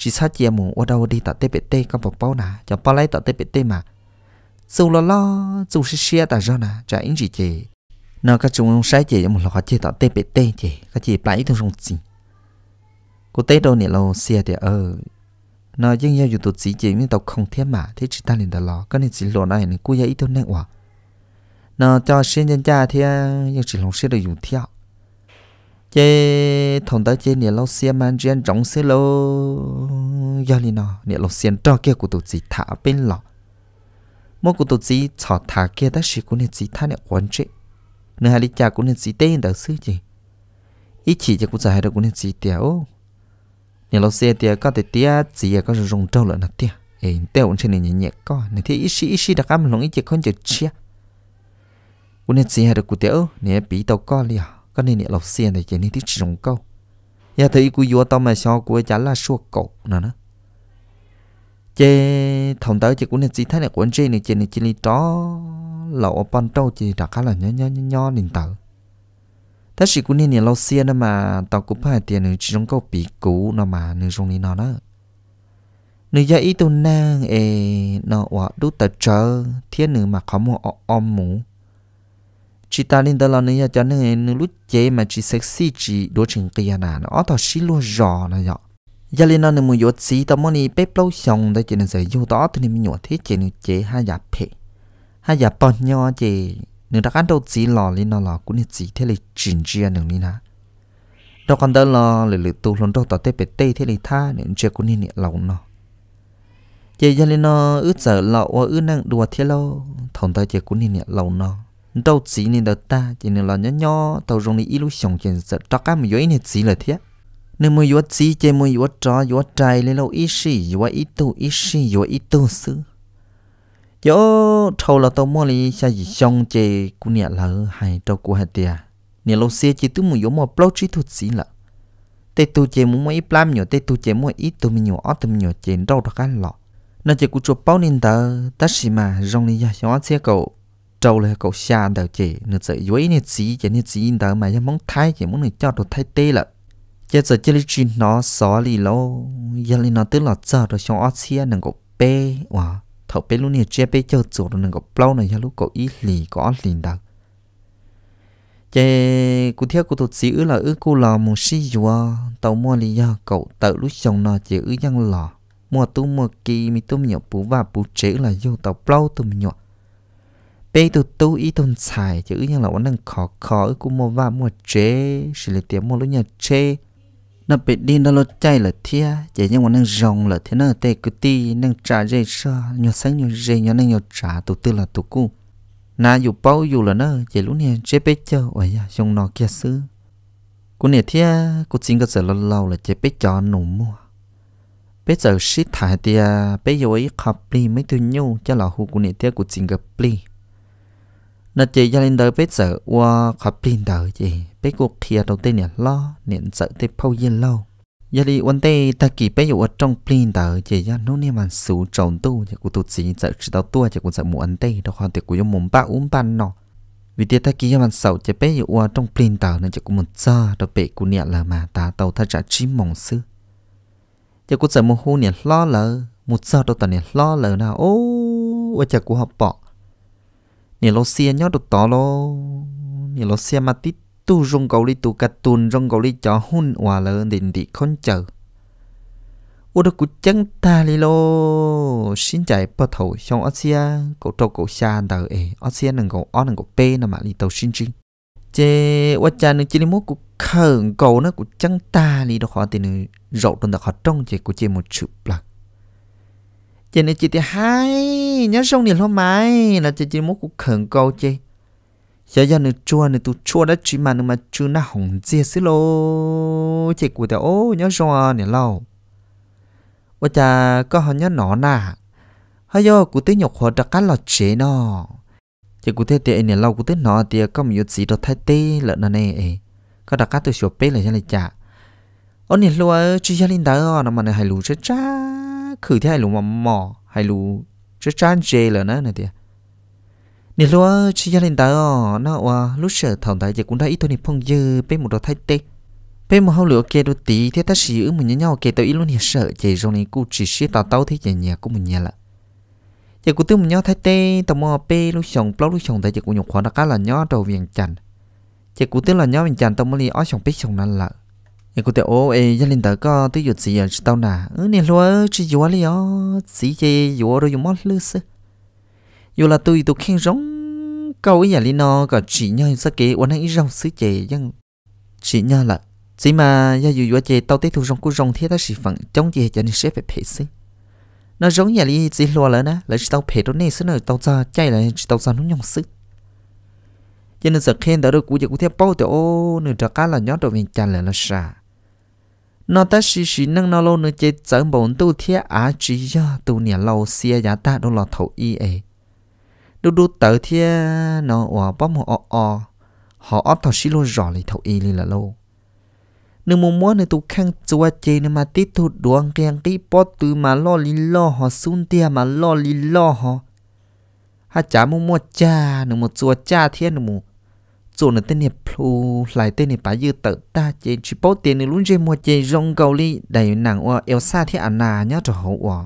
chỉ sát chia mù ở đâu đi tạo tế bệ tê con bọc bao nà chẳng bao lấy tạo tế bệ tê mà dù lo lo dù xí xia tạo ra nà chả in chị chị nó các chúng ông sai chị một lọ chị tạo tế bệ tê chị các chị lại thương rong gì cô tế đâu nè lo xia thì ờ nó nhưng nhau dùng tụt gì chị nhưng tao không thế mà thế chị ta liền tạo lo, cái này chỉ lo này nên cô dạy ít thôi nè quả nó cho xin nhân cha thì nhưng chỉ lòng xia được dùng theo chị thông thằng ta chế nè lâu xiêm man gen rong xí lô giờ lì nó nè lâu xe cho kia của tụi chị thả bên lọ mô của tụi chị chọn thả kia ta chỉ của nè chị thả nè quan chế nè hà lý cha của nè chị tên đỡ xứ gì ít chỉ cho của hà được của nè chị tiểu nè lâu xe tiểu có thể tia chị có rong trâu lợn nè tia ê tiểu cũng trên nè nhẹ nhẹ có nè thì ít xí ít xí đặc âm lòng ít chỉ con chữ chia của nè chị hai được của tiểu nè bị tàu co liền có nên lọc xiên thì chỉ nên thích trồng câu giờ thấy cú vua tao mà sao cú chả là suốt cậu nè nó chế thằng tao chỉ cũng nên chỉ thấy là của anh chị này chỉ này chỉ này đó lậu ban trâu chỉ đã khá là nhó nhó nhó nhó nền tao thế chỉ cũng nên lọc xiên đó mà tao cũng phải tiền này chỉ trồng câu bị cũ nó mà nên trồng này nó đó nữ dạy tu nang e nó wa du ta chờ thiên nữ mà khó mua om mũ chỉ ta linh đó là nên cho nên nên lúc chế mà chỉ sexy chỉ đối chừng kia nà nó ở đó xí luôn rõ nè nhở giờ lên nó nên mua yết xí tao muốn đi bếp lâu xong đây chỉ nên sẽ vô đó thì nên nhổ thế chị nên chế hai giả phê hai giả bọn nhau chị nên đặc ăn đâu chỉ lò linh nó là cũng nên chỉ thế là chỉnh chia nên linh nà đó còn đó là lười lười tu luôn đó tao tê bể tê thế là tha nên chưa cũng nên lòng nó chị giờ lên nó ờ, ước giờ lò ước năng đùa thế lâu thằng tao chị cũng nên lòng nó đâu chỉ nên đầu ta chỉ nên là nhỏ nhỏ tàu rong đi illusion chuyện sợ cho các mình yếu nên chỉ là thế nên mới yếu chỉ chơi mới yếu trò yếu trai lên lâu ít gì yếu ít tu ít gì yếu ít tu sư yếu thâu là tàu mua đi sao gì xong chơi cũng nhẹ là hay tàu của hạt tiền nè lâu xe chỉ tu mới yếu mà block chỉ thuật chỉ là tê tu chơi muốn mấy plam nhiều tê tu chơi muốn ít tu mình nhiều ít tu mình nhiều chơi đâu đó cái lọ nó chỉ cũng chụp bao nên tờ tất xì mà rong đi ra xóa xe cậu trâu là cậu xa đầu chỉ nửa sợ dưới nửa chỉ chỉ nửa chỉ đỡ mà giống muốn thái chỉ muốn này cho đồ thái tê là, giờ giờ chơi chuyện nó xóa lì lô giờ lì nó tức là chờ rồi xong ót xia nâng cậu bé, wow thầu bé luôn nè chơi bé chơi chuột rồi nâng cậu plau này giờ lúc cậu ít lì có lì đó, chế cụ theo cụ tụt xí ư là ư cụ lò mù xí dùa tàu mua lì do cậu tự lúc chồng nó chế ư dân lò mua tu mua kỳ mi tu nhậu bú và bú chế là vô tàu plau tu nhậu bây tụ tu ý tồn xài chứ nhưng là vẫn đang khó khó ở cũng mua và mua chế xử lý tiếng mua lúc nhà chế nó bị đi nó lo chạy là thế, chỉ nhưng vẫn đang rồng là thế nó tê cứ ti đang trả dây sa nhỏ sáng nhỏ dây nhỏ đang nhỏ trả tụ tư là tụ cu na dù bao dù là nó chỉ lúc này chế bế chờ ôi ya dùng nó kia sư, cô này thế, cô xin cơ sở lâu lâu là chế bế cho nổ mua bây giờ shit thải thì bây giờ ấy khắp đi mấy thứ nhau cho là hú cô này thế, cô xin cơ đi nó chỉ gia đình tới biết sợ qua khắp tin tới chỉ biết cuộc kia đầu tiên tiên เนี่ย lo niệm sợ thì phâu yên lâu giờ đi quan tê ta kỳ bé ở trong plin tờ chỉ ra nó niệm mà sủ trồng tu chỉ của tu xí sợ chỉ tao tu, chỉ cũng sợ muốn ăn tê đó hoàn tiệc của mồm ba uống ban nọ vì thế ta kỳ ra mà sầu chỉ bé ở trong plin tờ nên chỉ cũng một giờ đó bé của niệm là mà ta tàu ta trả chim mộng sư chỉ cũng sợ mù hú niệm lo lờ một giờ đó ta niệm lo lờ nào ô ở chỉ của họ bỏ nhiều lúc xia nhớ được to lo nhiều lúc xia mà tít tu rong cầu đi tu cắt tuôn rong cầu đi cho hun hòa lỡ đình đi con chờ ô đó cũng chẳng ta đi lo xin chạy bờ thầu trong Asia cổ trâu cổ xa đời ấy Asia nâng cổ on nâng cổ p nằm mà đi tàu xin xin chế quá cha nâng chỉ đi mốt cũng khẩn cầu nó cũng chẳng ta đi đó khó thì nâng rộng tuần đặc họ trong chế của chế một chữ lạc chị này chị thì hai nhớ sông này hôm mai là chị chỉ muốn cũng khẩn cầu chị giờ giờ nữa chua nữa tụ chua đã chỉ mà nữa mà chưa na hỏng chia xí lô chị của tao ô nhớ sông à, này lâu ôi cha có họ nhớ nó nà hay do cụ tế nhọc họ đặc cá lọt chế nó chị cụ tế tiệ này lâu cụ tế nó thì có một chút gì đó thay tê lợn nó nè có đặc cá tôi sửa bê lại cho này cha ôn này lâu chỉ cho linh đỡ à, nó mà này hay lú chết cha khử thế hay mỏ hay lù chứ chán chê là nó này thì nè lúa chỉ gia đình ta nó à lúc sợ thằng ta chỉ cũng đã thôi nè phong dư bên một đồ thay tê bên một hậu lửa kia đôi tí thế ta xì ứng mình nhau kia tao ít luôn nè sợ chỉ rồi này cũng chỉ xí tao tao thế nhà nhà mình nhà là giờ cũng tưởng mình nhau thay tê tao mò bê lúc chồng blog lúc chồng ta chỉ cũng nhục khoản đã cá là nhó đầu viền chằn chỉ cũng tưởng là nhó viền chằn tao mới đi ó chồng biết chồng nên là nhưng cô tiểu ô ấy gia đình tớ có tới dụt gì ở tao nà ừ nè lo chỉ dùa lý ó chỉ gì dùa rồi dùng mót lư sơ dù là tôi tôi khen rong, câu ấy nhà lý nó có chỉ nhau sa kế uốn ấy rong sứ chè dân chỉ nhau là chỉ mà gia dù dùa chè tao tới thu rong cô rong thế ta chỉ phận, chống chè cho nên xếp phải phê sứ nó giống nhà lý chỉ lo lỡ nè lấy tao phê đó nè sứ nó tao ra chạy lại tao ra nó nhong sứ cho nên giờ khen tao được cú giờ cú theo bao tiểu ô nửa trà cá là nhót rồi viên chăn là là sao nó ta xì xì nâng nó lâu nữa chế chở bổn tu thiết á chỉ do tu nhà lâu xia giá ta đâu lọ thầu y ấy đu đu tớ thiết nó ở bấm ọ ọ, họ ở thầu xí lô rõ lì thầu y lì là lâu nếu muốn muốn thì tu khăn chúa chế nếu mà tít tu đuông keng tí bó tu mà lo lì lo họ sun tia mà lo lì lo họ ha chả muốn mua cha nếu một chúa cha thiết nếu dù nó tên này plu lại tên này bà dư tự ta chế chỉ bố tiền này luôn chế mua chế rong cầu đi đầy nàng oa eo thế anh à nà cho hậu oa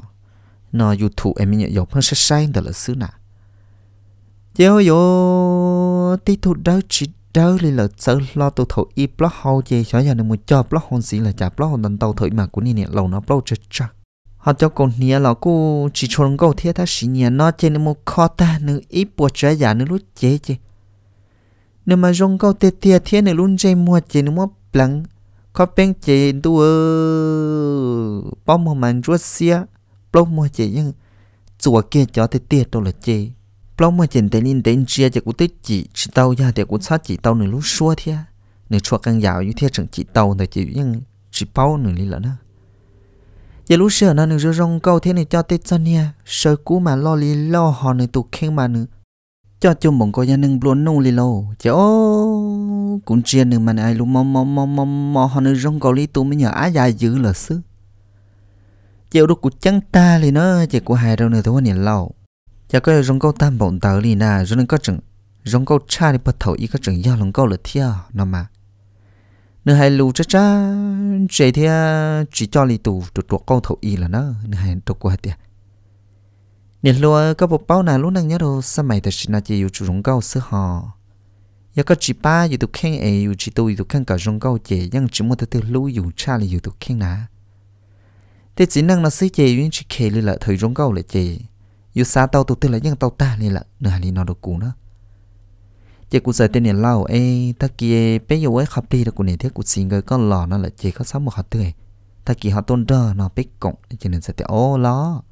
nó dù em nhận dọc hơn sẽ sai đó là xứ nà chế ôi yo tí thủ chỉ đâu là sợ lo tụ thủ y block hậu chế cho giờ này muốn cho block hôn xí là chả block hôn tần tàu thổi mà cũng nè lầu nó block chết chắc họ cho con nia là cô chỉ chôn câu thiết ta xí nia nó trên một kho ta nữ ít bùa trái giả nữ lúc chế chế nếu mà rong câu tê tê thế này luôn chơi mua chỉ nó mua lắng có bên chỉ đua bao mà mình rút xia bao mua chỉ nhưng chùa kia cho tê tê đâu là chơi bao mà chỉ tên in tên chia chỉ cũng tê chỉ tao ra để cũng sát chỉ tao này lúc xua thế nếu chùa càng giàu như chỉ tao này chỉ nhưng chỉ bao nữa đi là nữa giờ lúc xưa nó nửa rong câu thế này cho tết cho nha sợ cú mà lo lý lo họ nửa tụ khen mà nửa cho chung mong có gia nâng luôn nung lì lô chớ cũng chia nâng mà ai lúc mò mò mò mò mò họ nâng rong cầu lý tu mới nhờ á dài dữ là sư chiều lúc của chân ta thì nó chỉ của hai đâu nữa thôi nhìn lâu chả có rong cầu tam bọn tàu lì nà rồi nâng có chừng rong cầu cha thì bắt thầu ý có chừng do lòng cầu là thiêu nó mà nửa hai lù cha cha chạy theo chỉ cho lì tù tụt tụt câu thầu ý là nó nửa hai tụt qua tiệt nên lúa có bộ bao nào lúc năng nhớ đâu sao mày thật sự là chỉ yêu chủ rong gạo sữa họ giờ có chỉ ba yêu khen ấy yêu chỉ khen cả rong gạo chè nhưng chỉ muốn tới từ lúa yêu cha là yêu khen nà thế chỉ năng là sứ chè yêu chỉ khen lì là thời rong gạo là chè yêu từ nhưng tao ta lì là nửa nó đồ cũ nữa chị giờ tên này lao ê ta kia bé yêu học đi là cụ này thế cụ xin người con lò nó là chị có sáu một hạt tươi ta kia họ tôn đờ nó biết cộng cho nên sẽ tiêu ô lo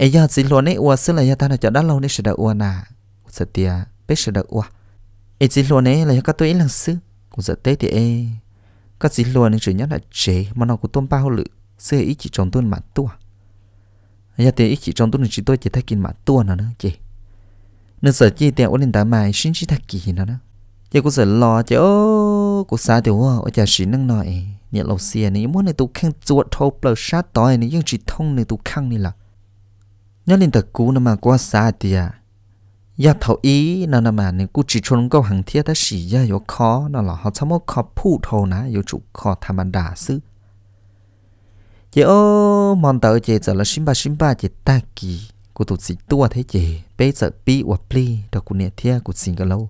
ai ai ai, giờ giờ giờ là là cho đã lâu sẽ tiệt, tôi thì là chế mà nó cũng tôm bao lự xưa ít chỉ trồng tuôn mà tua giờ thì ít chỉ trồng tuôn chỉ tôi chỉ thay kinh mà tua nó nữa chị nên sợ chi tiền ổn định đã mài xin chỉ thay kỳ nó nữa giờ cũng sợ lo chứ ô cũng xa tiểu hoa ở nhà xin năng nói nhà lầu xe này muốn này tôi khăn chuột thâu bờ sát tỏi này nhưng chỉ thông này tôi khăn này là nhớ lên tờ cũ nó mà qua xa thì à ya thầu ý nó nó mà nên cú chỉ cho nó câu hàng thiết đã xỉ ra yếu khó nó là họ sắm khó phụ thầu ná yếu chủ khó tham ăn đả sư chị ô mòn tờ chị giờ là xin ba xin ba chị ta kỳ cô tụt xịt tua thế chị bây giờ bị hoặc pli đó cô niệm thiết cô xin cái lâu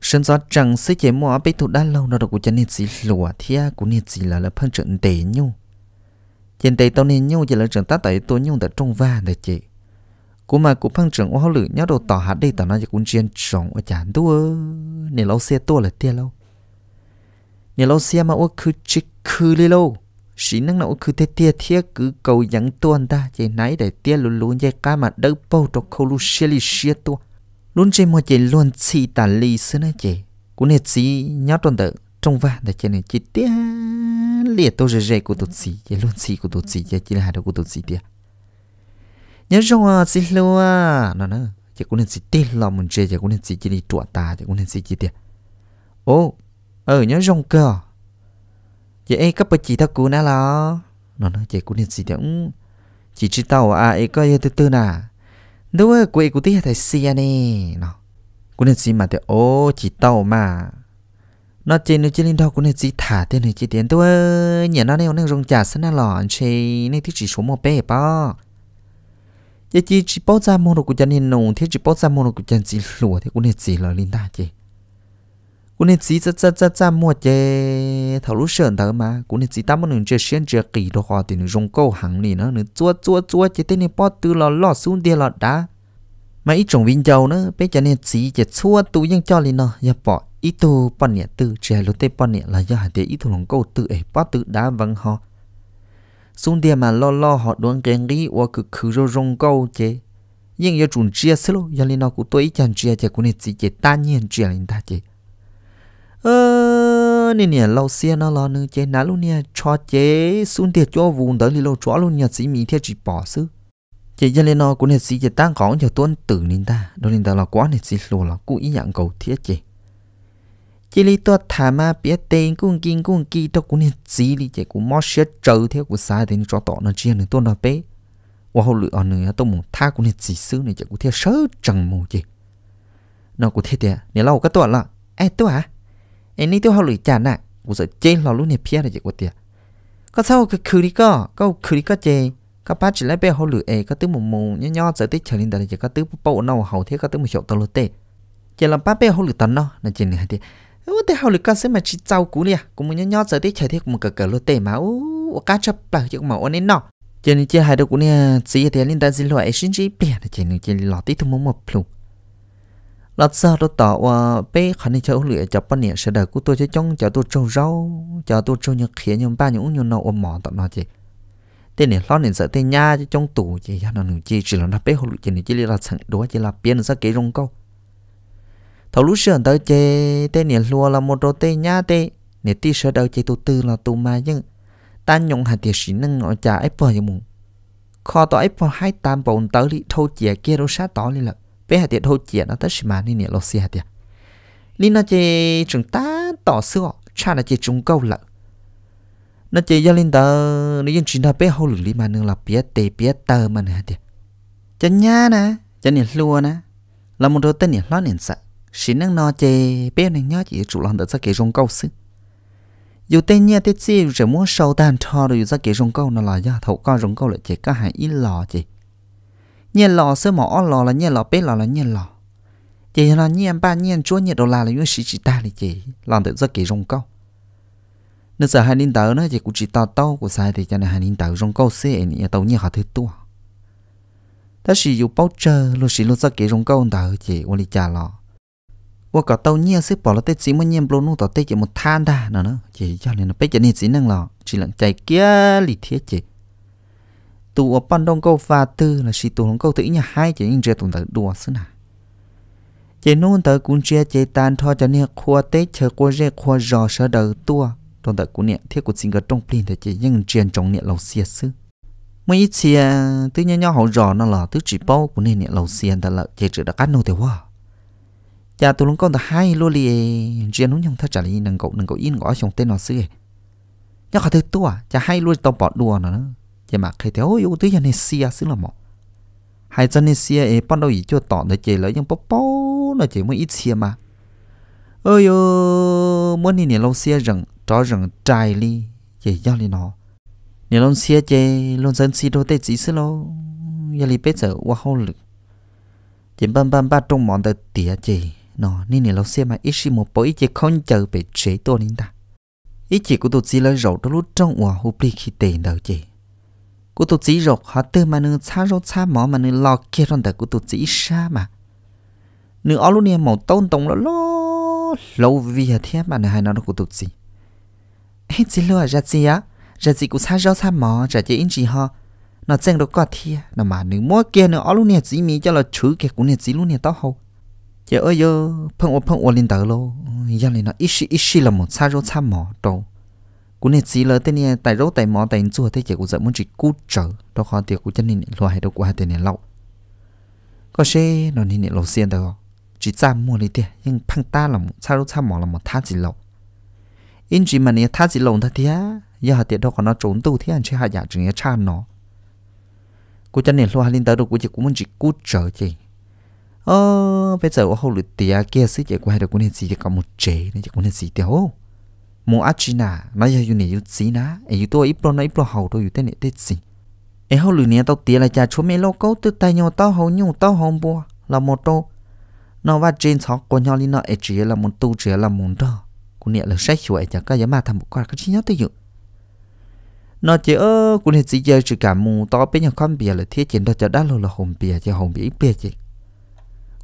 sân gió chẳng sẽ chế mua bây tụt đã lâu nó đó cô chân niệm gì lùa thiết cô niệm gì là là phân trận tệ nhau trên tây tao nên nhau giờ là trận ta tại tôi nhau tại trong va để chị cú mà cú phăng trưởng hoa lử nhá đồ tỏ hạt đi tỏ nó cho cún chiên trống ở chán tua nè lâu xe tua là tia lâu nè lâu xe mà ô cứ chích cứ đi lâu sĩ năng nào cứ thế tia tia cứ cầu dẫn tuần ta chạy nấy để tia lún lún chạy cá mà đỡ bao cho khâu lú xe li xe tua lún chạy mà chạy luôn chỉ tả li xưa nè chạy cú nè chỉ nhá tuần tự trong vạn để chạy này chỉ tia liệt tôi rề rề của tôi chỉ chạy luôn chỉ của tôi chỉ chạy chỉ là hạt của tôi chỉ tia nhớ rong à xí lô à nó nó chỉ cũng nên xí tê lòng mình chơi chỉ cũng nên xí chỉ đi trụ ta chỉ cũng nên xí chỉ đi. ô ờ nhớ rong cơ chị ấy cấp bậc chỉ thắc cú nè lo nó nó chị cũng nên xí tiền chỉ chỉ tao à ấy có yêu từ từ nà. Đúng rồi, quê của tía thầy xia nè nó cũng nên xí mà thì ô chỉ tao mà nó trên nó trên lên đó cũng nên chỉ thả tên này chỉ tiền tôi nhà nó neo neo rong trà sân nó lò anh chị nên thích chỉ số một bé bao giờ chỉ chỉ bao giờ mua được của chân hình nồng thế chỉ bao giờ mua được của chân chỉ lúa thế cũng nên chỉ là linh ta chứ cũng nên chỉ rất rất rất rất mua chứ thầu lúc sơn thở mà cũng nên chỉ tám mươi chưa xuyên chưa kỳ đồ họ thì nó dùng câu hàng này nó nó chua chua chua chứ thế này bao từ lọ lọ xuống đi lọ đá mà ít trồng vinh dầu nữa bây giờ nên chỉ chỉ chua tu nhưng cho lên nó giờ bỏ ít tu bao nhiêu tư chỉ lúc tây bao nhiêu là giờ hạt để ít thu lòng câu tự ấy bao tự đá văng hoa xuống địa mà lo lo họ đoán cái nghĩ và cứ cứ rồi rong câu chế nhưng giờ chúng chia xí lo giờ lên nó cũng tôi chẳng chia chế cũng nên chỉ chế tan nhiên chia lên ta chế ơ ờ, nên nè lâu xia nó lo nữa chế nãy luôn nè cho chế xuống địa cho vùng đó thì lâu cho luôn nhà sĩ mỹ thiết chỉ bỏ xứ chế giờ lên nó cũng nên chỉ chế tan còn cho tuân tử nên ta đó nên ta là quá nên chỉ lo là cũng ý nhận cầu thiết chế chỉ lý tôi thả mà biết tên cũng kinh cũng kỳ tôi cũng nên chỉ lý chỉ cũng mất sẽ trâu theo của sai đến cho tọt nó chỉ nên tôi nói bé và hậu lựa nữa tôi muốn tha cũng nên chỉ xứ này chỉ cũng theo sớ trần mù gì nó cũng thế thế nếu lâu cái tôi là ai tôi à em đi tôi hậu lựa chả nè cũng sợ chết lo lúc này phía này chỉ có tiền có sao cái khử đi có có khử đi có chê có ba chỉ lấy bé hậu lựa ấy có tứ mù mù nhó nhó giờ tới trở lên đây chỉ có tứ bộ nào hậu thế có tứ một chỗ tao lơ tê chỉ là ba bé hậu lựa tao nó là chuyện này thì ô tê hào lực con sẽ mà chỉ trâu cú nè cũng muốn nhót giờ tê chạy thế cũng cờ cờ lô tê mà ô cá chập là chứ mà nên nọ cho nên hai đứa cũng nè à, chỉ thì linh ta xin lỗi xin chỉ bè là chỉ nên chơi tí thùng mồm một plung lọt sao đó tỏ và bé khả năng chơi lựa cho nè sẽ đợi của tôi chơi trong cho tôi trâu rau cho tôi trâu nhật khía nhom ba nhung nhung nọ ôm mỏ tọt nọ chị tên này lo nên sợ tên nha trong tủ chị nó nụ chi chỉ là nó bé hồ lụi chỉ chỉ là sẵn đó chỉ là biến ra cái rong câu thầu lúc sườn tới chê tê nè lùa là một đồ tê nhá tê nè tí sơ đầu chê tu tư là tu mà nhưng ta nhung hạt tiền sĩ nâng ngõ trà ép bờ mùng kho tỏ ép bờ hai tam bồn tới đi thâu chè kia đâu sát tỏ đi là bé hạt tiền thâu chè nó tới mà nè nè lo xì hạt tiền lý nó chê chúng ta tỏ xưa cha là chê chúng câu lợ nó chê gia linh tờ nó dân chính là bé hậu lử lý mà nương là bé tê bé tờ mà nè hạt tiền chân nha nè chân nè lùa nè là một đồ tê nè lo nè sạch chỉ năng nó chê bé này nhớ chỉ chủ lòng được ra cái rong câu xứ dù tên nhé tết chi rồi muốn sâu tan cho rồi ra cái rong câu nó là do thầu con rong câu lại chỉ có hai ít lò chị nhé lò sơ mỏ lò là nhé lò bé lò là nhé lò chị là nhé ba nhé chúa nhé đô la là những sĩ chỉ ta thì chị làm được ra cái rong câu nên giờ hai linh tàu nó chỉ cũng chỉ tàu tàu của sai thì cho nên hai nín tàu rong câu xe nhé tàu nhé họ thứ tua ta chỉ dù bao chờ luôn chỉ luôn ra cái rong câu tàu chị ôn đi trả lò ว่าก็เต้าเนี่ยซื้อปอแล้วเต้จีมันเนี่ยโปรนู่ต่อเต้จะมันท่านได้นะเนาะจีจ้าเลยนะเป๊ะจะนี่จีนั่งหรอจีหลังใจเกี้ยลิเทียจีตัวปั้นดองก็ฟาตื้อแล้วสีตัวของก็ตื้อเนี่ยให้จียิ่งเจ้าตัวแต่ดัวซึ่งนะเจนู่นแต่กุญเจียเจตานทอจะเนี่ยครัวเต้เชอกัวเรียกครัวรอเชอเดอตัวตอนแต่กูเนี่ยเทียกูจิงก็ต้องเปลี่ยนแต่จียังเจียนจงเนี่ยเราเสียซื้อ mấy chia tứ nhau nhau hậu rò nó là tứ chỉ bao của nên là lầu xiên ta là chỉ chỉ đã cắt nô thì hoa cha tôi luôn con ta hai lô li riêng nó nhung thật trả lời nâng cậu nâng cậu in gõ chồng tên nó xưa nhớ khả thứ tua cha hai lô tao bỏ đùa nó chỉ mà khi theo ôi tôi nhà xia xứ là mỏ hai chân xia ấy bắt đầu ý cho tỏ nó chỉ lấy nhưng bó bó nó chỉ mới ít xia mà ôi ơ muốn đi nè lâu xia rằng cho rằng trai đi, chỉ giao đi nó nè lâu xia chỉ lâu dân xia đâu tết chỉ xứ lâu giờ đi bây giờ qua hậu lực chỉ băm băm ba trong món tới tía chỉ nó nên là xem mà ít xí một bộ ít chỉ không chờ bị chế tôi nên ta ít chỉ của tôi chỉ là rậu đó lúc trong hòa hụp đi khi tiền đầu chị của tôi chỉ rậu họ tư mà nương xa rau xa mỏ mà nương lo kia rồi đời của tôi chỉ xa mà nương ở lúc này màu tôn tổng là lo lâu vì hả thế mà nương hai nó của tôi chỉ hết chỉ lo à, ra gì á ra gì của xa rau xa mỏ ra chỉ in gì ho nó chẳng đâu quá thiệt nó mà nương mua kia nương ở lúc này chỉ mi cho là chữ kia của nương chỉ lúc này tao hậu giờ ơi giờ phong ô phong ô lên tờ lô giờ này nó ít xí ít xí là một xa rô xa mỏ đâu cũng nên chỉ là tên này tại rô tại mỏ tại chùa thế chỉ cũng dẫn muốn chỉ cú trở đó khó tiệt cũng chân này loài đâu qua tên này lâu có xe nó nên lâu xiên đâu chỉ ra mua đi tiệt nhưng phong ta là một xa rô xa mỏ là một thá gì lâu in chỉ mà này thá gì lâu ta thế giờ hạt đâu còn nó trốn tu thế anh chơi hạ giả chỉ nghe cha nó cũng chân này loài lên tờ đâu cũng chỉ cũng muốn chỉ cú trở chỉ ờ bây giờ hậu lụt tia kia sĩ chạy qua được quân hệ gì cả một chế nên chạy quân hệ gì tiêu mua ác chi nà nói ra dùng này dùng gì nà ấy dùng tôi ít pro nói ít pro hậu tôi dùng tên này tên gì ấy hậu lụt nia tao tia là cha chúa mẹ lo câu từ tay nhau tao hậu nhau tao hậu bùa là một tô nó và trên sọ của nhau đi nó ấy chỉ là một tu chỉ là một đó quân hệ là sách chuỗi chả có giá mà thầm một quả cái chi nhau tới dụng nó chỉ ơ quân hệ gì giờ chỉ cả mù to bên nhà con bìa là thiết chiến đó cho đã lâu là hồn bìa cho hồn bìa ít bìa chứ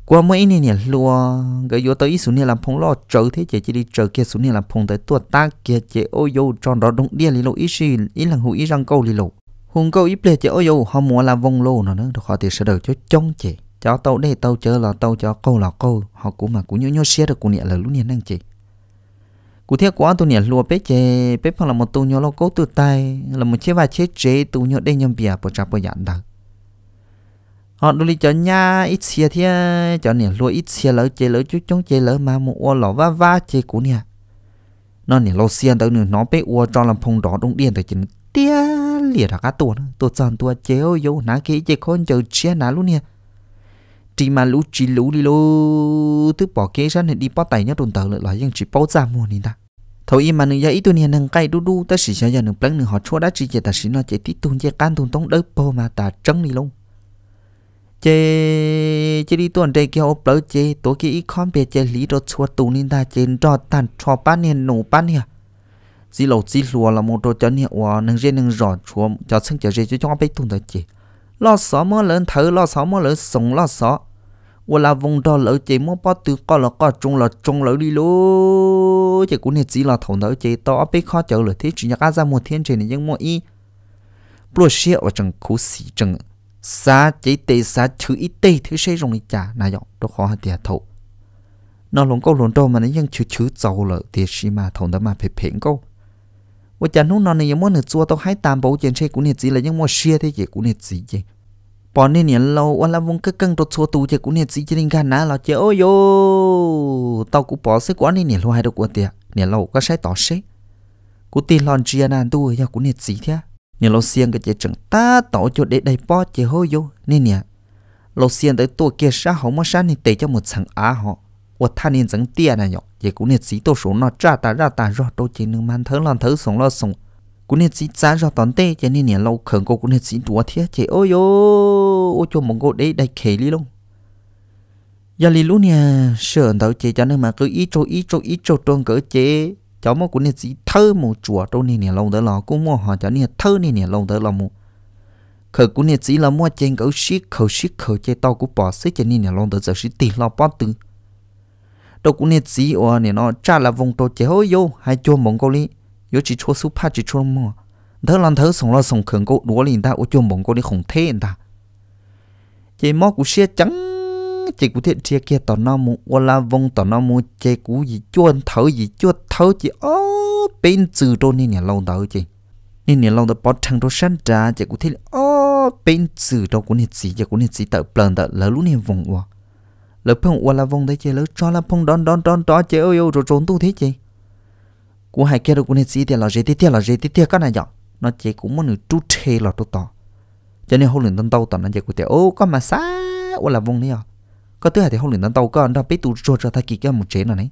qua mấy nè nè lúa cái vô tới ít xuống nè làm phong lo chờ thế chỉ chỉ đi chờ kia số nè làm phong tới tua ta kia chỉ ôi vô tròn đó đúng đi lì lộ ít gì ít là hữu ít răng câu lì lộ hùng câu ít lệ chỉ ôi vô họ mua làm vong lô nó nữa họ thì sẽ được cho chống chỉ cho tàu đây tàu chờ là tàu cho câu là câu họ cũng mà cũng nhớ nhớ xe được cũng nè là lúc nè năng chỉ cụ thiết quá tôi nè lúa bé chè bé phong là một tu nhỏ lo cố từ tay là một chiếc vài chiếc chế tu nhỏ đây nhầm bìa bỏ chạp bỏ dặn đặc họ đôi cho nha ít xe thì à, cho nè lúa ít xe lỡ chơi lỡ chút chống chơi lỡ mà một ô lỏ va va chơi cũ nè nó nè lô xe tới nè nó bé ô cho làm phong đỏ đông điện tới chỉ tia lìa ra cá tuột tuột giòn tuột chéo vô ná kia chơi con chờ chia ná luôn nè chỉ mà lũ chỉ lũ đi lô thứ bỏ kế sẵn này đi bỏ tay nhá đồn tờ lại là nhưng chỉ bao ra mua nè ta thôi im mà nương giấy tôi nè nương cây đu đu ta chỉ cho giờ nương plăng nương họ chua đã chỉ giờ ta chỉ nó chỉ tít tuôn chỉ can tuôn tông đỡ bò mà ta trắng đi luôn chế chế đi tuần đây kia ốp lỡ chế tối kia ít con chế lý đồ chua tù nên chế cho tàn cho bán nền bán nè chỉ lẩu chỉ lùa là một đồ cho nè và nâng riêng nâng rõ chua cho sưng cho riêng cho cho bé tuần đó chế lo sợ mơ lớn thở lo sợ mơ lớn sống lo sợ và là vùng đó lỡ chế mua bao từ co là co trung là trung lỡ đi lô chế cũng nè chỉ là thầu đó chế to bé khó chở lỡ thế chỉ nhắc ra một thiên chế này nhưng mua y bùa xịa ở trong cú xì trong sa chỉ tê sa chữ ít tê thứ xe rong ít chả nà dọc đó khó hơn tiền thổ. nó lồng câu lồng đâu mà nó vẫn chữ chữ giàu lợi tiền xí mà thầu đó mà phê phiền câu và chả lúc nó này những món nửa chua tao hái tam bầu trên xe cũng nhiệt gì là những món xia thế gì cũng nhiệt gì vậy bọn nên nhận lâu qua là vùng cái căng đồ chua tù chơi cũng nhiệt gì trên gan ná là chơi ôi yo tao cũng bỏ xí quá nên nhận lâu hai đồ của tiền nhận lâu có sai tỏ xí cũng tin lon chia nan tu giờ cũng nhiệt gì thế nè lô xiên cái chế chẳng ta tổ cho để đầy po chế hôi vô nè nè lô xiên tới tua kia sa hậu mà sa nè tệ cho một thằng á họ và tha nè chẳng tia nè nhọ chế cũng nè chỉ tổ số nó tra ta ra ta rõ đôi chế nương man thớ làm thớ sống lo sống cũng nè chỉ giá rõ tón tê chế nè nè lâu khẩn cô cũng nè chỉ đùa thiết chế ôi yo ô cho mong cô để đầy khề lý luôn giờ lý lũ nè sợ tao chế cho nên mà cứ ít trâu ít trâu ít trâu trôn cỡ chế cháu mua của nè chỉ thơ một chùa đâu nè nè lâu tới lò cũng mua họ cháu nè thơ nè nè lâu tới lò mua khởi của nè chỉ là mua trên gấu xiết khẩu xiết khẩu chơi tao cũng bỏ xích cho nè nè lâu tới giờ xiết tiền lo bỏ tư đâu cũng nè chỉ ở nè nó trả là vùng đồ chế hối vô hay chua mông cô đi, vô chỉ chua su pa chỉ chua mua thơ lần thơ sống là sống khẩn cô đuổi liền ta ở chua mông cô đi không thế ta chế mó của xe trắng chị cũng thiệt chia kia tỏ nó mu wala vong tỏ nó mu chị cũng gì chuôn thở gì chuột thấu chỉ ô bên từ đô nên nhà lâu đó chị nên nhà lâu đó bỏ thằng đó sáng trà chị cũng thấy ô bên từ đó cũng nên gì chị cũng nên gì tự bần tự lỡ lúc này vùng qua lỡ phong qua là vùng đấy chị lỡ cho là phong đón đón đón đó chị ôi rồi trốn tu thế chị của hai kia đâu cũng nên gì thì là gì thì là gì thì cái này dọn nó chị cũng muốn được chút chê là trú to cho nên hôm lần tân tàu tận nó chị cũng thấy ô có mà xa qua là vùng đấy à có thứ hai thì hôm lần tân tàu có anh đó biết tu rồi cho ta kỳ cái một chế nào đấy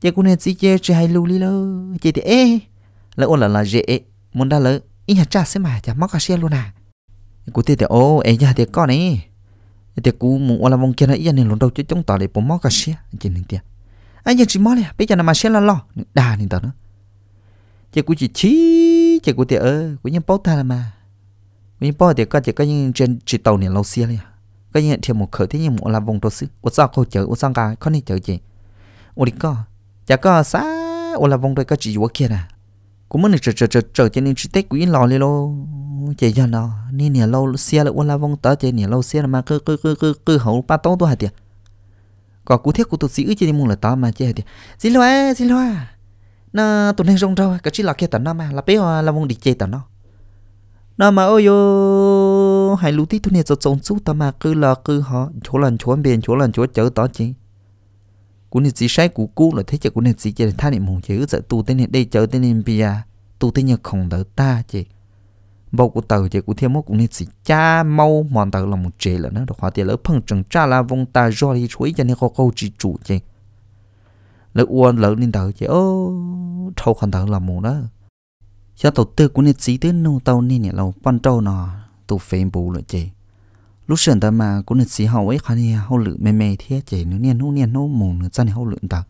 chị cũng nên chỉ chơi chơi hay lưu lý lơ chị thì ê lỡ ôn là là dễ muốn đã lỡ ý nhà cha sẽ mà chả móc cả xe luôn à cô thì thì ô ấy nhà thì con này thì cô muốn ôn là mong kia này ý nên luôn đầu chứ chúng ta để bố móc cả xe chị nên tiền anh nhà chị mò này bây giờ là mà xe là lo đa nên tao nữa chị cô chỉ chí chị cô thì ơ ờ, cô nhân bố ta là mà mình bố thì có chỉ có những trên chỉ tàu này lâu xe này có những thì một khởi thế nhưng một là vùng đầu sư ô sao cô chở ô sao cái con này chở gì, ô đi coi chả dạ có xá ô là vong rồi có chỉ vô kia nè cũng muốn chờ trở trở chờ cho nên chỉ tết quý lò lên luôn, chỉ cho nó nên nhà lâu xe là ô là vong tới chỉ nhà lâu xe mà cứ cứ cứ cứ cứ hậu ba tố tôi hả tiệt có cú thiết của tôi sĩ chỉ muốn là tao mà chứ hả tiệt xin lỗi xin lỗi nó tụi nên rong rau cái chỉ là kia tao nó mà là bé là vong đi chơi tao. nó nó mà ôi yo hai lũ tí tụi này cho trông chú ta mà cứ là cứ họ chỗ lần chỗ bên chỗ lần chỗ chở tao chứ cũng nên chỉ sai cú cú là thế chứ cũng nên chỉ chơi thay nên mong chữ sợ tu tên này đây chờ tên này bia tu tên nhà không đỡ ta chứ bầu của tàu chứ của thêm mốt cũng nên chỉ cha mau mòn tàu là một chế là nó được hóa tiền lỡ phăng trần cha là vong ta do đi chuối cho nên có câu chỉ chủ chứ lỡ uôn lỡ nên tàu chứ ô thâu còn tàu là một đó cho tàu tư cũng nên chỉ tới nô tàu nên là quan trâu nó tu phê bù là chứ lúc sườn ta mà cũng lịch xí hậu ấy khá thì hậu lự mềm mềm thế chỉ nó niên hậu niên hậu mồm nó chân hậu lự ta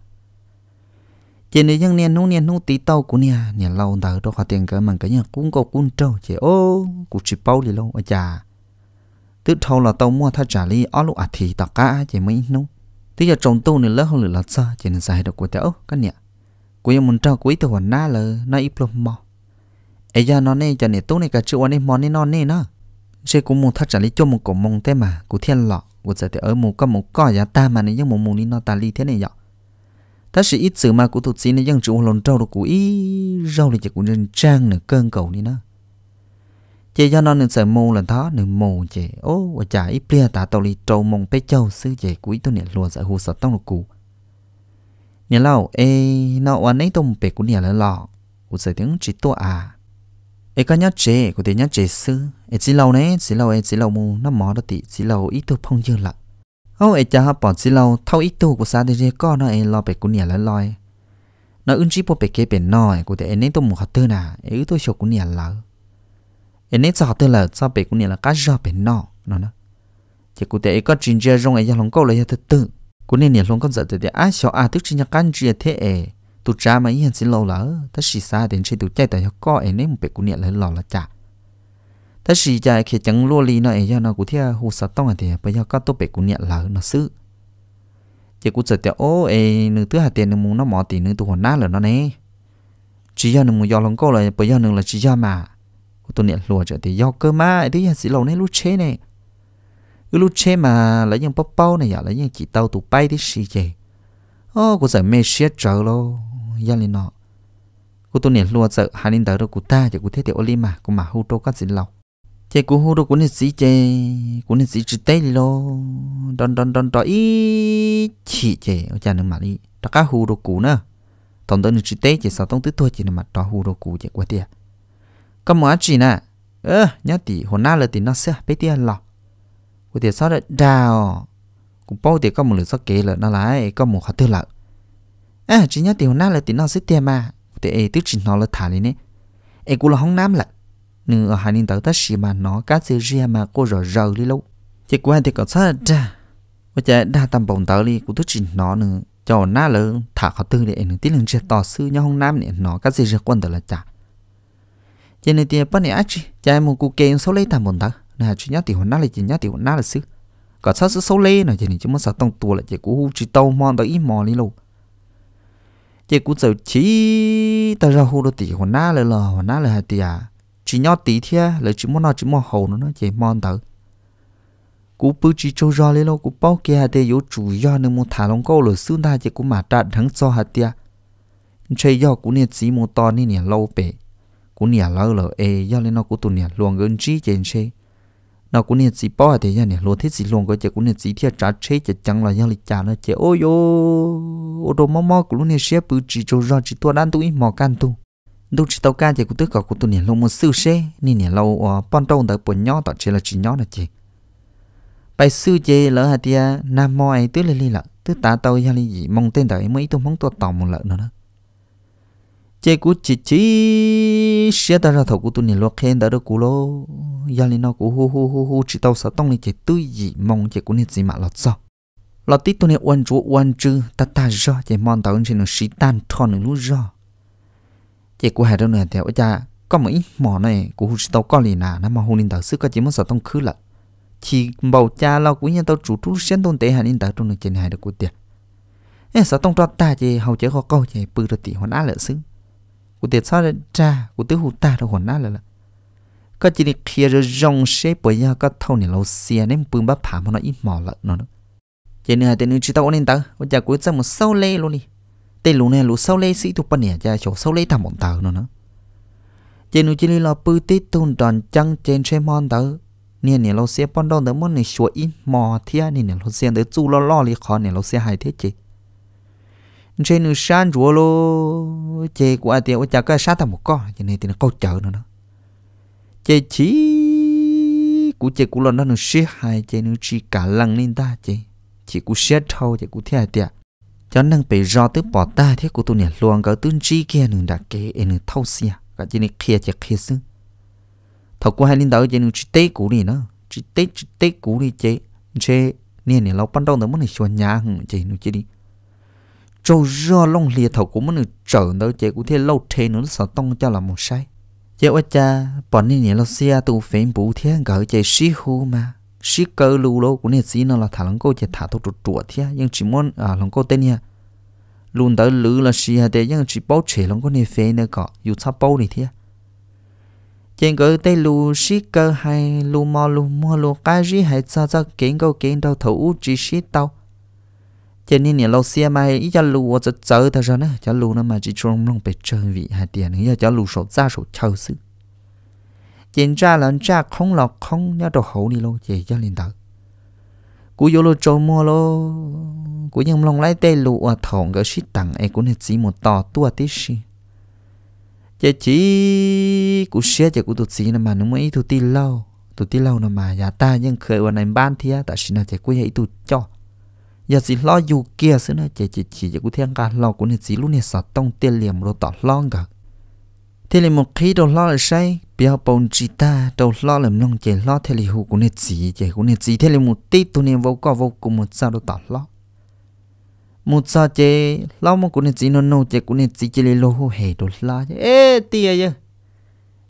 chỉ nếu những niên hậu niên hậu tí tàu của nia niên lâu ta đó khá tiền cái mà cái nhà cũng có cũng trâu chỉ ô cũng chỉ bao gì lâu ở nhà. tức thâu là tàu mua thay trả ly ở lúc à thì ta cả chỉ mấy nấu tí giờ trồng tu nữa lỡ hậu lự là sao chỉ nên dài được của tao cái nia của em muốn trâu của ít tàu hoàn na là nó ít plum mò ấy giờ nó này cho nên tu này cả chữ anh em mò nên nó này nữa sẽ cũng muốn thắt trả lý cho một cổ mông thế mà cổ thiên lọ của giờ thì ở một có một cò giá ta mà này nhưng một mùng đi nó ta ly thế này vậy ta sự ít sự mà của thuật sĩ này dân chủ lồn trâu được của ý rau là chỉ của dân trang nè cơn cầu đi nó Chế do nó nên sợ mù lần đó nên mù chế ô và chả ít plia tả tàu ly trâu mông pe châu sư chế của ý tôi nè lùa sợ hồ sợ tông được cụ nhà lão, ê nó oan ấy tông pe của nhà là lọ của giờ tiếng chỉ tôi à ấy có nhát chế của tiền nhát chế sư ấy chỉ lâu nè chỉ lâu ấy chỉ lâu mu nó mỏ đó thì chỉ lâu ít tu phong dương lận ô ấy cha bỏ chỉ lâu thâu ít tu của sa thế riêng con nó ấy lo bể cún nhà lỡ loi nó ứng chỉ bỏ bể kế biển nòi của tiền ấy tôi muốn học tư nà ấy tôi chọc cún nhà lỡ ấy ấy cho học tư là cho bể cún nhà là cá rô biển nọ nó nó chỉ của tiền ấy có chuyện chơi rong ấy ra lòng câu là ra thứ tư cún nên nhà lòng có giật thì ai sợ ai tức chỉ nhà căn chuyện thế ấy tụt ra mà yên xin lâu lỡ ta xì xa đến chơi tụt chạy tại họ có ấy nên một bịch của niệm lấy lò là chả ta xì chạy khi chẳng lua li nó ấy do nó của thia hồ sập tông à thì bây giờ có tốt bịch của niệm lỡ nó xứ chỉ cũng sợ tiểu ô ấy nửa thứ hai tiền nửa muốn nó mỏ tiền nửa tụt hồn nát là nó nè chỉ do nửa muốn do lòng co là bây giờ nửa là chỉ do mà của tụi niệm lùa trở thì do cơ mà ấy thứ hạt xin lâu nên lúc chế này cứ lúc chế mà lấy những bắp bao này giờ à, lấy những chỉ tàu tụt bay thì xì chạy ô của giờ mê chết trở luôn lên nó cô tôi nè lúa sợ hai linh tới rồi của ta chỉ của thế thì ô mà cô mà hưu tô cắt xin lâu chế cú hưu tô cú nè sĩ chế cú nè sĩ chữ tê lô, đòn đòn đòn đó ít chỉ chế ở cha nước mà đi đó cá hưu tô cú nữa tổng tới nè chữ tê chỉ sao tông tứ thôi chỉ nè mà đó hưu tô cú chế quá tiệt có mà chỉ nè ơ nhớ tí hồn na là tí nó sẽ bé tiệt lọ cú tiệt sao đấy đào cú bao tiệt có một lượt sao kể là nó lại có một khả tư lợi à chỉ nhớ tiểu na là tiểu nó sẽ tiền mà thì ấy tức chỉ nó là thả lên đấy ấy cũng là không nắm lại nhưng ở hai ninh tới ta xì mà nó cá gì riêng à mà cô rồi rời đi lâu chỉ quan thì có sao ra bây chạy đa tâm bồng tàu đi cũng tức chỉ nó nữa cho na là thả họ tư để nữa tí lần chơi tỏ sư nhau không nắm này nó cá gì riêng à quân tàu là trả. cho nên tiền bắt này ác chứ cha một cụ kê số lấy tầm bồng tàu nè chỉ nhớ tiểu na là chỉ nhớ tiểu na là sư có sao sư số lấy nữa cho nên chúng ta sao tông tua là chỉ cũng chỉ tàu mòn tới ít mòn đi lâu chị cũng sợ chỉ ta ra hồ đồ tí hồ na lời lò hồ na lời hạt tỷ chỉ nhau tí thia lời chỉ muốn nói chỉ muốn hồ nó chỉ mòn tớ cú bự chỉ châu ra lấy lo cú bao kia hạt tỷ yếu chủ do nên muốn thả lòng câu lời xương ta chị cũng mà đạt thắng cho hạt tỷ chơi do cú nè chỉ muốn to nè nè lâu bể cú nè lâu là e do lên nó cú tu nè luồng gần chỉ chơi nào cũng nên chỉ bỏ thì nha nè luôn thiết gì luôn có chỉ cũng nên chỉ thiết trả chế chỉ chẳng là nha lịch trả nữa chứ ôi yo ô đồ mò mò cũng luôn nên xếp bự chỉ cho ra chỉ tua đan tụi mò can tu đâu chỉ tàu can chỉ cũng tức cả cũng tu nè luôn một siêu xe nên nè lâu ờ pon đâu đợi buồn nhỏ tọt chế là chỉ nhỏ là chứ, bài sư chế lỡ hạt tia nam mò ấy tức là lên lợ tức ta tàu nha lịch gì mong tên đợi mới tụi mong tua tàu một lợ nữa đó chế cú chỉ chỉ xe ta ra thầu cú tu nè lo khen đã được cú lo gia linh nó cú hu hu hu hu chỉ tàu sao tông này chỉ tư gì mong chỉ cú nè gì mà lọt sao lọt tí tu nè quan chú quan chư ta ta rõ chỉ mong tàu trên đường sĩ tan thon đường lú rõ chỉ cú hai đâu nè theo cha có mấy mỏ này cú hu chỉ tàu có liền nà nó mà hu nè tàu sức có chỉ muốn sao tông khứ lận chỉ bầu cha lo cú nhà tàu chủ trú xén tôn tế hành nè tàu trong nè trên hai được cú tiền ê eh, sao tông cho ta chỉ hầu chế khó câu chỉ bự được tỷ hoàn á lợ sướng cụ thể sao là cha cụ thể hụt ta đâu hồn nát là là có chỉ là kia rồi rong xe bởi giờ có thâu này lâu xe nên bưng bắp phá mà nó ít mỏ lợn nó đó chỉ nữa thì nữa chỉ tao nên tao bây giờ cuối ra một sâu lê luôn đi tên lũ này lũ sâu lê sĩ thuộc bên nhà cha chỗ sâu lê thầm bọn tao nó nó chỉ nữa chỉ là bư tít tôn đòn chăng trên xe mòn tao nè nè lâu xe bọn đâu tao muốn này sủa ít mỏ thia nè nè lâu xe tới chu lo lo li khó nè lâu xe hay thế chị trên nửa san rùa lô chê của tiền của chả cái sát ta một con cho nên thì nó câu chợ nữa nó chê chỉ của chê của lần đó nó sẽ hai chê nửa chỉ cả lần nên ta chê chỉ của sẽ thâu chê của thế tiệt cho nên bị do tới bỏ ta thế của tôi nè luôn cái tướng chỉ kia nửa đặt cái nửa thâu xia à. cả chê nửa kia chê kia xứ thật của hai linh đạo chê nửa chỉ tế của này nó chỉ tế chỉ tế của này chê chê nè này lâu ban đầu nó muốn là xuân nhà hùng chê nó chê đi cho rơ long lìa thầu của mình trở nó chế cũng thế lâu thế nó sợ tông cho là một sai chế quá cha bọn nên nhảy lo xe tụ phèn bù thế gỡ chế xí hù mà xí cơ lù lô của nên xí nó là thả lòng cô chế thả thâu trụ trụ thế nhưng chỉ muốn à lòng cô tên nha luôn tới lữ là xí hà thế nhưng chỉ bao chế lòng cô này phèn nữa cả dù sao bao này thế trên cái tay lù xí cơ hay lù mò lù mò lù cái gì hay sao sao kén câu kén đâu thủ chỉ xí tao cho nên nhà lâu xe mai ý cho lù ở chỗ chơi ta ra nữa cho lù nó mà chỉ trông lòng bị chơi vị hai tiền nữa cho lù sổ ra sổ chơi sự chuyện ra là ra không lọt không nhớ đồ hậu đi lô chỉ cho liền tờ cú vô lô trâu mua lô cú nhầm lòng lấy tê lù ở thòng cái shit tặng ấy cũng chỉ một tò tua tí xí chỉ chỉ cú xe chỉ cú tụt xí mà nó mới tụt tí lâu tụt tí lâu nó mà nhà ta nhưng khởi vào này ban thia ta xin là chỉ cú ấy tụt cho giờ gì lo dù kia xứ này chỉ chỉ chỉ cũng thiên cả lo cũng nên chỉ lúc này sợ tông tiền liềm rồi tỏ lo cả thế là một khi đầu lo là sai, bia bồn chỉ ta đầu lo làm nông chỉ lo thế là hụ cũng nên chỉ chỉ cũng nên chỉ thế là một tí tu niệm vô có vô cùng một sao đâu tỏ lo một sao chỉ lo một cũng nên chỉ nó nô chỉ cũng nên chỉ chỉ là lo hụ hệ đồ lo ê tia chứ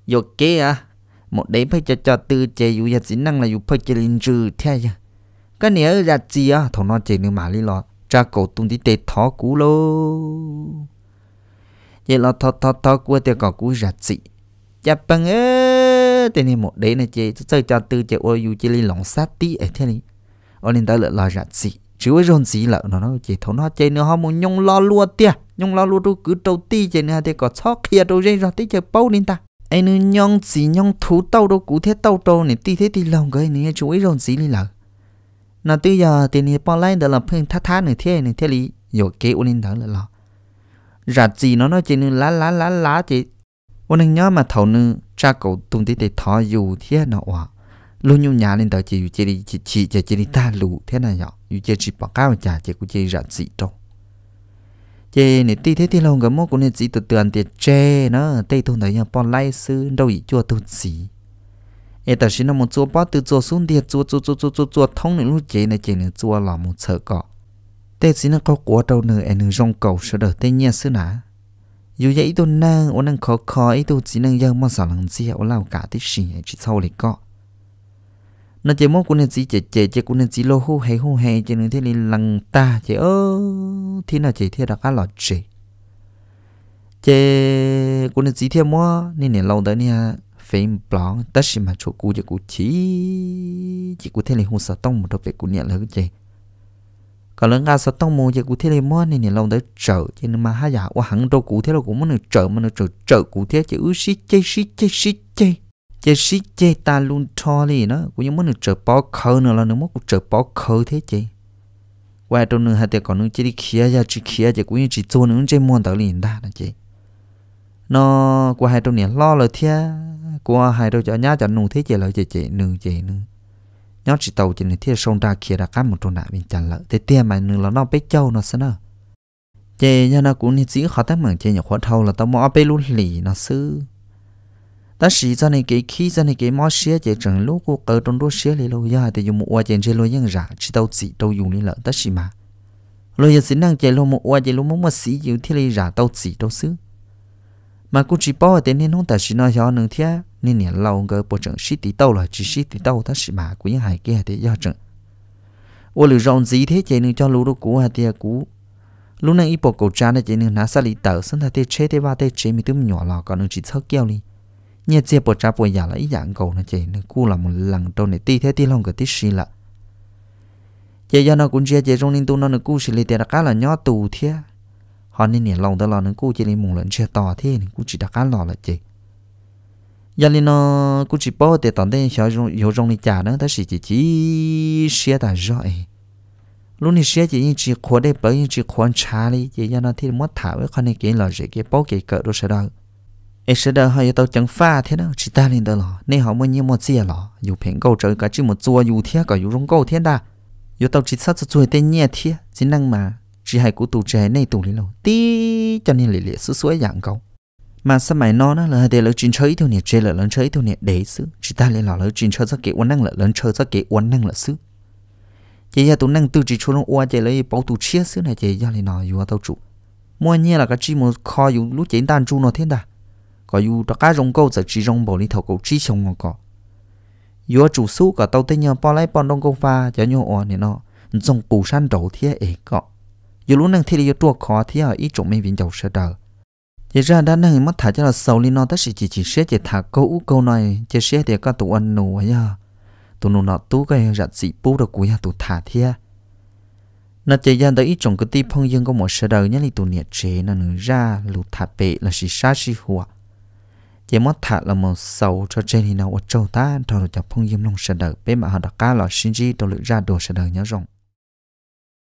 giờ kia à một đấy phải cho cho từ chỉ dù giờ chỉ năng là dù phải chỉ linh trừ thế chứ cái này là gì á à, thằng nó chỉ nước mà lý lo cha cổ tung đi tê thó cú lô vậy là thó thó thó của tê cỏ cú ra gì chà bằng ế tê này một đấy này chị chơi cho tư chị ôi dù chị lý lỏng sát tí ấy thế này ôi tới lại lo ra gì chứ với rôn gì lợ nó nó chị thằng nó chơi nữa không muốn nhung lo lúa tia nhung lo lúa cứ đầu ti chị nữa tê có chó kia đầu dây rồi tí chơi bao nên ta ai nữa nhong gì nhong thú tàu đâu cú thế tàu đâu này tì thế tì lòng cái này chú ấy rôn gì đi lợ nó tuy giờ thì ni bỏ lại đó là phương thắt thắt này thế này thế lý rồi kế ôn in đó là lo rạt gì nó nói chỉ nên lá lá lá lá chỉ ôn in nhớ mà thầu nữ cha cậu tung tí để thọ dù thế nó à luôn nhung nhà lên đó chỉ chỉ đi chỉ chỉ chỉ chỉ đi ta lù thế này nhỏ dù chỉ chỉ bỏ cao chả chỉ cũng chỉ rạt gì đâu chỉ này tí thế thì lâu gần mốt cũng nên chỉ tự tưởng tiền che nó tây thôn đấy bỏ lại sư đâu ý chùa tu gì ê ta xin một chỗ bắt từ chỗ xuống đi chỗ chỗ chỗ chỗ chỗ chỗ thông nữa lúc chế này chế nữa chỗ là một sợ cọ tê xin có quá đâu nữa ai nữa rong cầu sợ đỡ tên nhà xứ nà dù vậy tôi năng ôn năng khó khó ấy tôi chỉ năng dân mà sợ lần gì ôn lao cả tích xì chỉ sau lại cọ nó chỉ mốt của nên chỉ chế chế chế của nên chỉ lô hô hay hô hay chế nên thế nên lằng ta chế ơ thế nào chế thế đặc cá lọt chế chế của nên chỉ thêm mua nên để lâu tới nha phim blog tất nhiên mà chỗ cũ cho cũ chỉ chỉ cũ thế này hồ sơ tông một đầu về cũ nhẹ lớn chứ còn lớn ra sơ tông một giờ cũ thế này mua này này lâu tới chợ chứ mà hai giờ qua hẳn đâu cũ thế đâu cũng muốn được chờ mà được chờ chờ cũ thế chứ ứ xí chê xí chê xí chê chê xí chê ta luôn cho đi nó cũng như muốn được chờ bó khờ nữa là nó muốn chờ bó khờ thế chứ qua trong nữa hai tiếng còn nữa chỉ đi kia ra chỉ kia chứ cũng như chỉ 做能这么道理大的这。nó qua hai trong niệm lo rồi thia qua hai đâu cho nhá cho nung thế chị lời chị chị nung chị nung nhóc chỉ tàu chỉ nung thia sông ra kia ra cắm một trong nạ bên chân lợi thế tia mà nung là nó bé châu nó sẽ nó chị nhá nó cũng như chỉ khó tách mảng chị nhỏ khó thâu là tao mua bé lú lì nó sư ta chỉ cho nên cái khi cho nên cái mò xía chị chẳng lúc cô cờ trong đó xía lì lâu dài thì dùng một qua chèn chơi lôi nhân giả chỉ tàu chỉ tàu dùng đi lợi ta chỉ mà lôi giờ xin năng chơi lôi một qua chơi lôi muốn mà xí chịu thế lì giả tàu chỉ tàu xứ mà cũng chỉ ở thế nên không ta chỉ nói cho nương thế nên nhà lâu cái bộ trưởng sĩ tí tàu là chỉ sĩ tí tàu ta sĩ mà của những hải kia thì do trưởng ô lưu rong gì thế chỉ nương cho lũ đồ cũ hà tia cũ này nãy bộ cầu trang này chỉ nương nã xa lý tờ xong ta thế chế thế ba thế chế mình tụm nhỏ lò còn nương chỉ thớt kêu đi nhà chế bộ trang bộ nhà là ít dạng cầu này chỉ nương cũ là một lần đầu này tí thế tí lòng cái tí sĩ là chỉ do nó cũng chia chỉ trong nên tu nó nương cũ sĩ lý tiền là cá là nhỏ tù thế họ nên nè lòng đó là nó cũng chỉ nên mùng lần chơi to thế nên cũng chỉ đặt cá lò là chị giờ nên nó cũng chỉ bỏ để tận đây xóa rong yếu rong đi trả đó đó chỉ chỉ chỉ xe ta rồi lúc này xe chỉ như chỉ khó để bởi như chỉ khó trả đi chỉ do nó thì mất thảo với con này kia là gì cái bỏ cái cỡ đồ sẽ đâu ấy sẽ đâu họ tao chẳng pha thế đó chỉ ta lên đó lò nên họ mới như một gì lò dù phèn câu trời cả chỉ một chua dù thế cả dù rong câu thế đa dù tao chỉ sát cho chuối tên nhẹ thế chỉ năng mà chỉ hay của tụ trẻ này tụ lý lâu tí cho nên lì lì sứ suối dạng cầu mà sao mày nó nó là để lỡ chuyện chơi thôi nè chơi là lớn chơi thôi nè để sứ chỉ ta lên là lỡ chuyện chơi rất kỹ uốn năng là lớn chơi rất kỹ uốn năng là sư chỉ giờ tụ năng tự chỉ cho nó qua chơi lấy bảo tụ chia sư này chỉ giờ lên nó vừa tao chủ mua nhẹ là cái chi một kho dù lúc chị tan chu nó thế đà có dù tất cả rong câu giờ chỉ rong bò đi thầu cầu chỉ trong nó có dù chủ sú cả tàu tên nhờ bỏ lấy bỏ đông công pha cho nhau ồn nè nó dùng củ san đầu thế ấy cọ dù lúc năng thi đi tua khó thì ở ý trộm mình vinh dầu sợ đờ chỉ ra đã năng mất thả cho là sầu li nó tất sự chỉ chỉ xét chỉ thả câu ú câu này chỉ xét thì các tụ ăn nụ ấy à tụ nụ nọ tú cái rạch dị bú được cuối nhà tụ thả thia nó chỉ ra tới ý trộm cái ti phong dương có một sợ đờ nhá li tụ nhiệt chế nó nửa ra lụt thả bệ là chỉ sát chỉ hùa chỉ mất thả là một sầu cho trên thì nào ở châu ta rồi cho phong dương long sợ đờ bên mà họ đã cá là sinh chi tụ lựa ra đồ sợ đờ nhớ rộng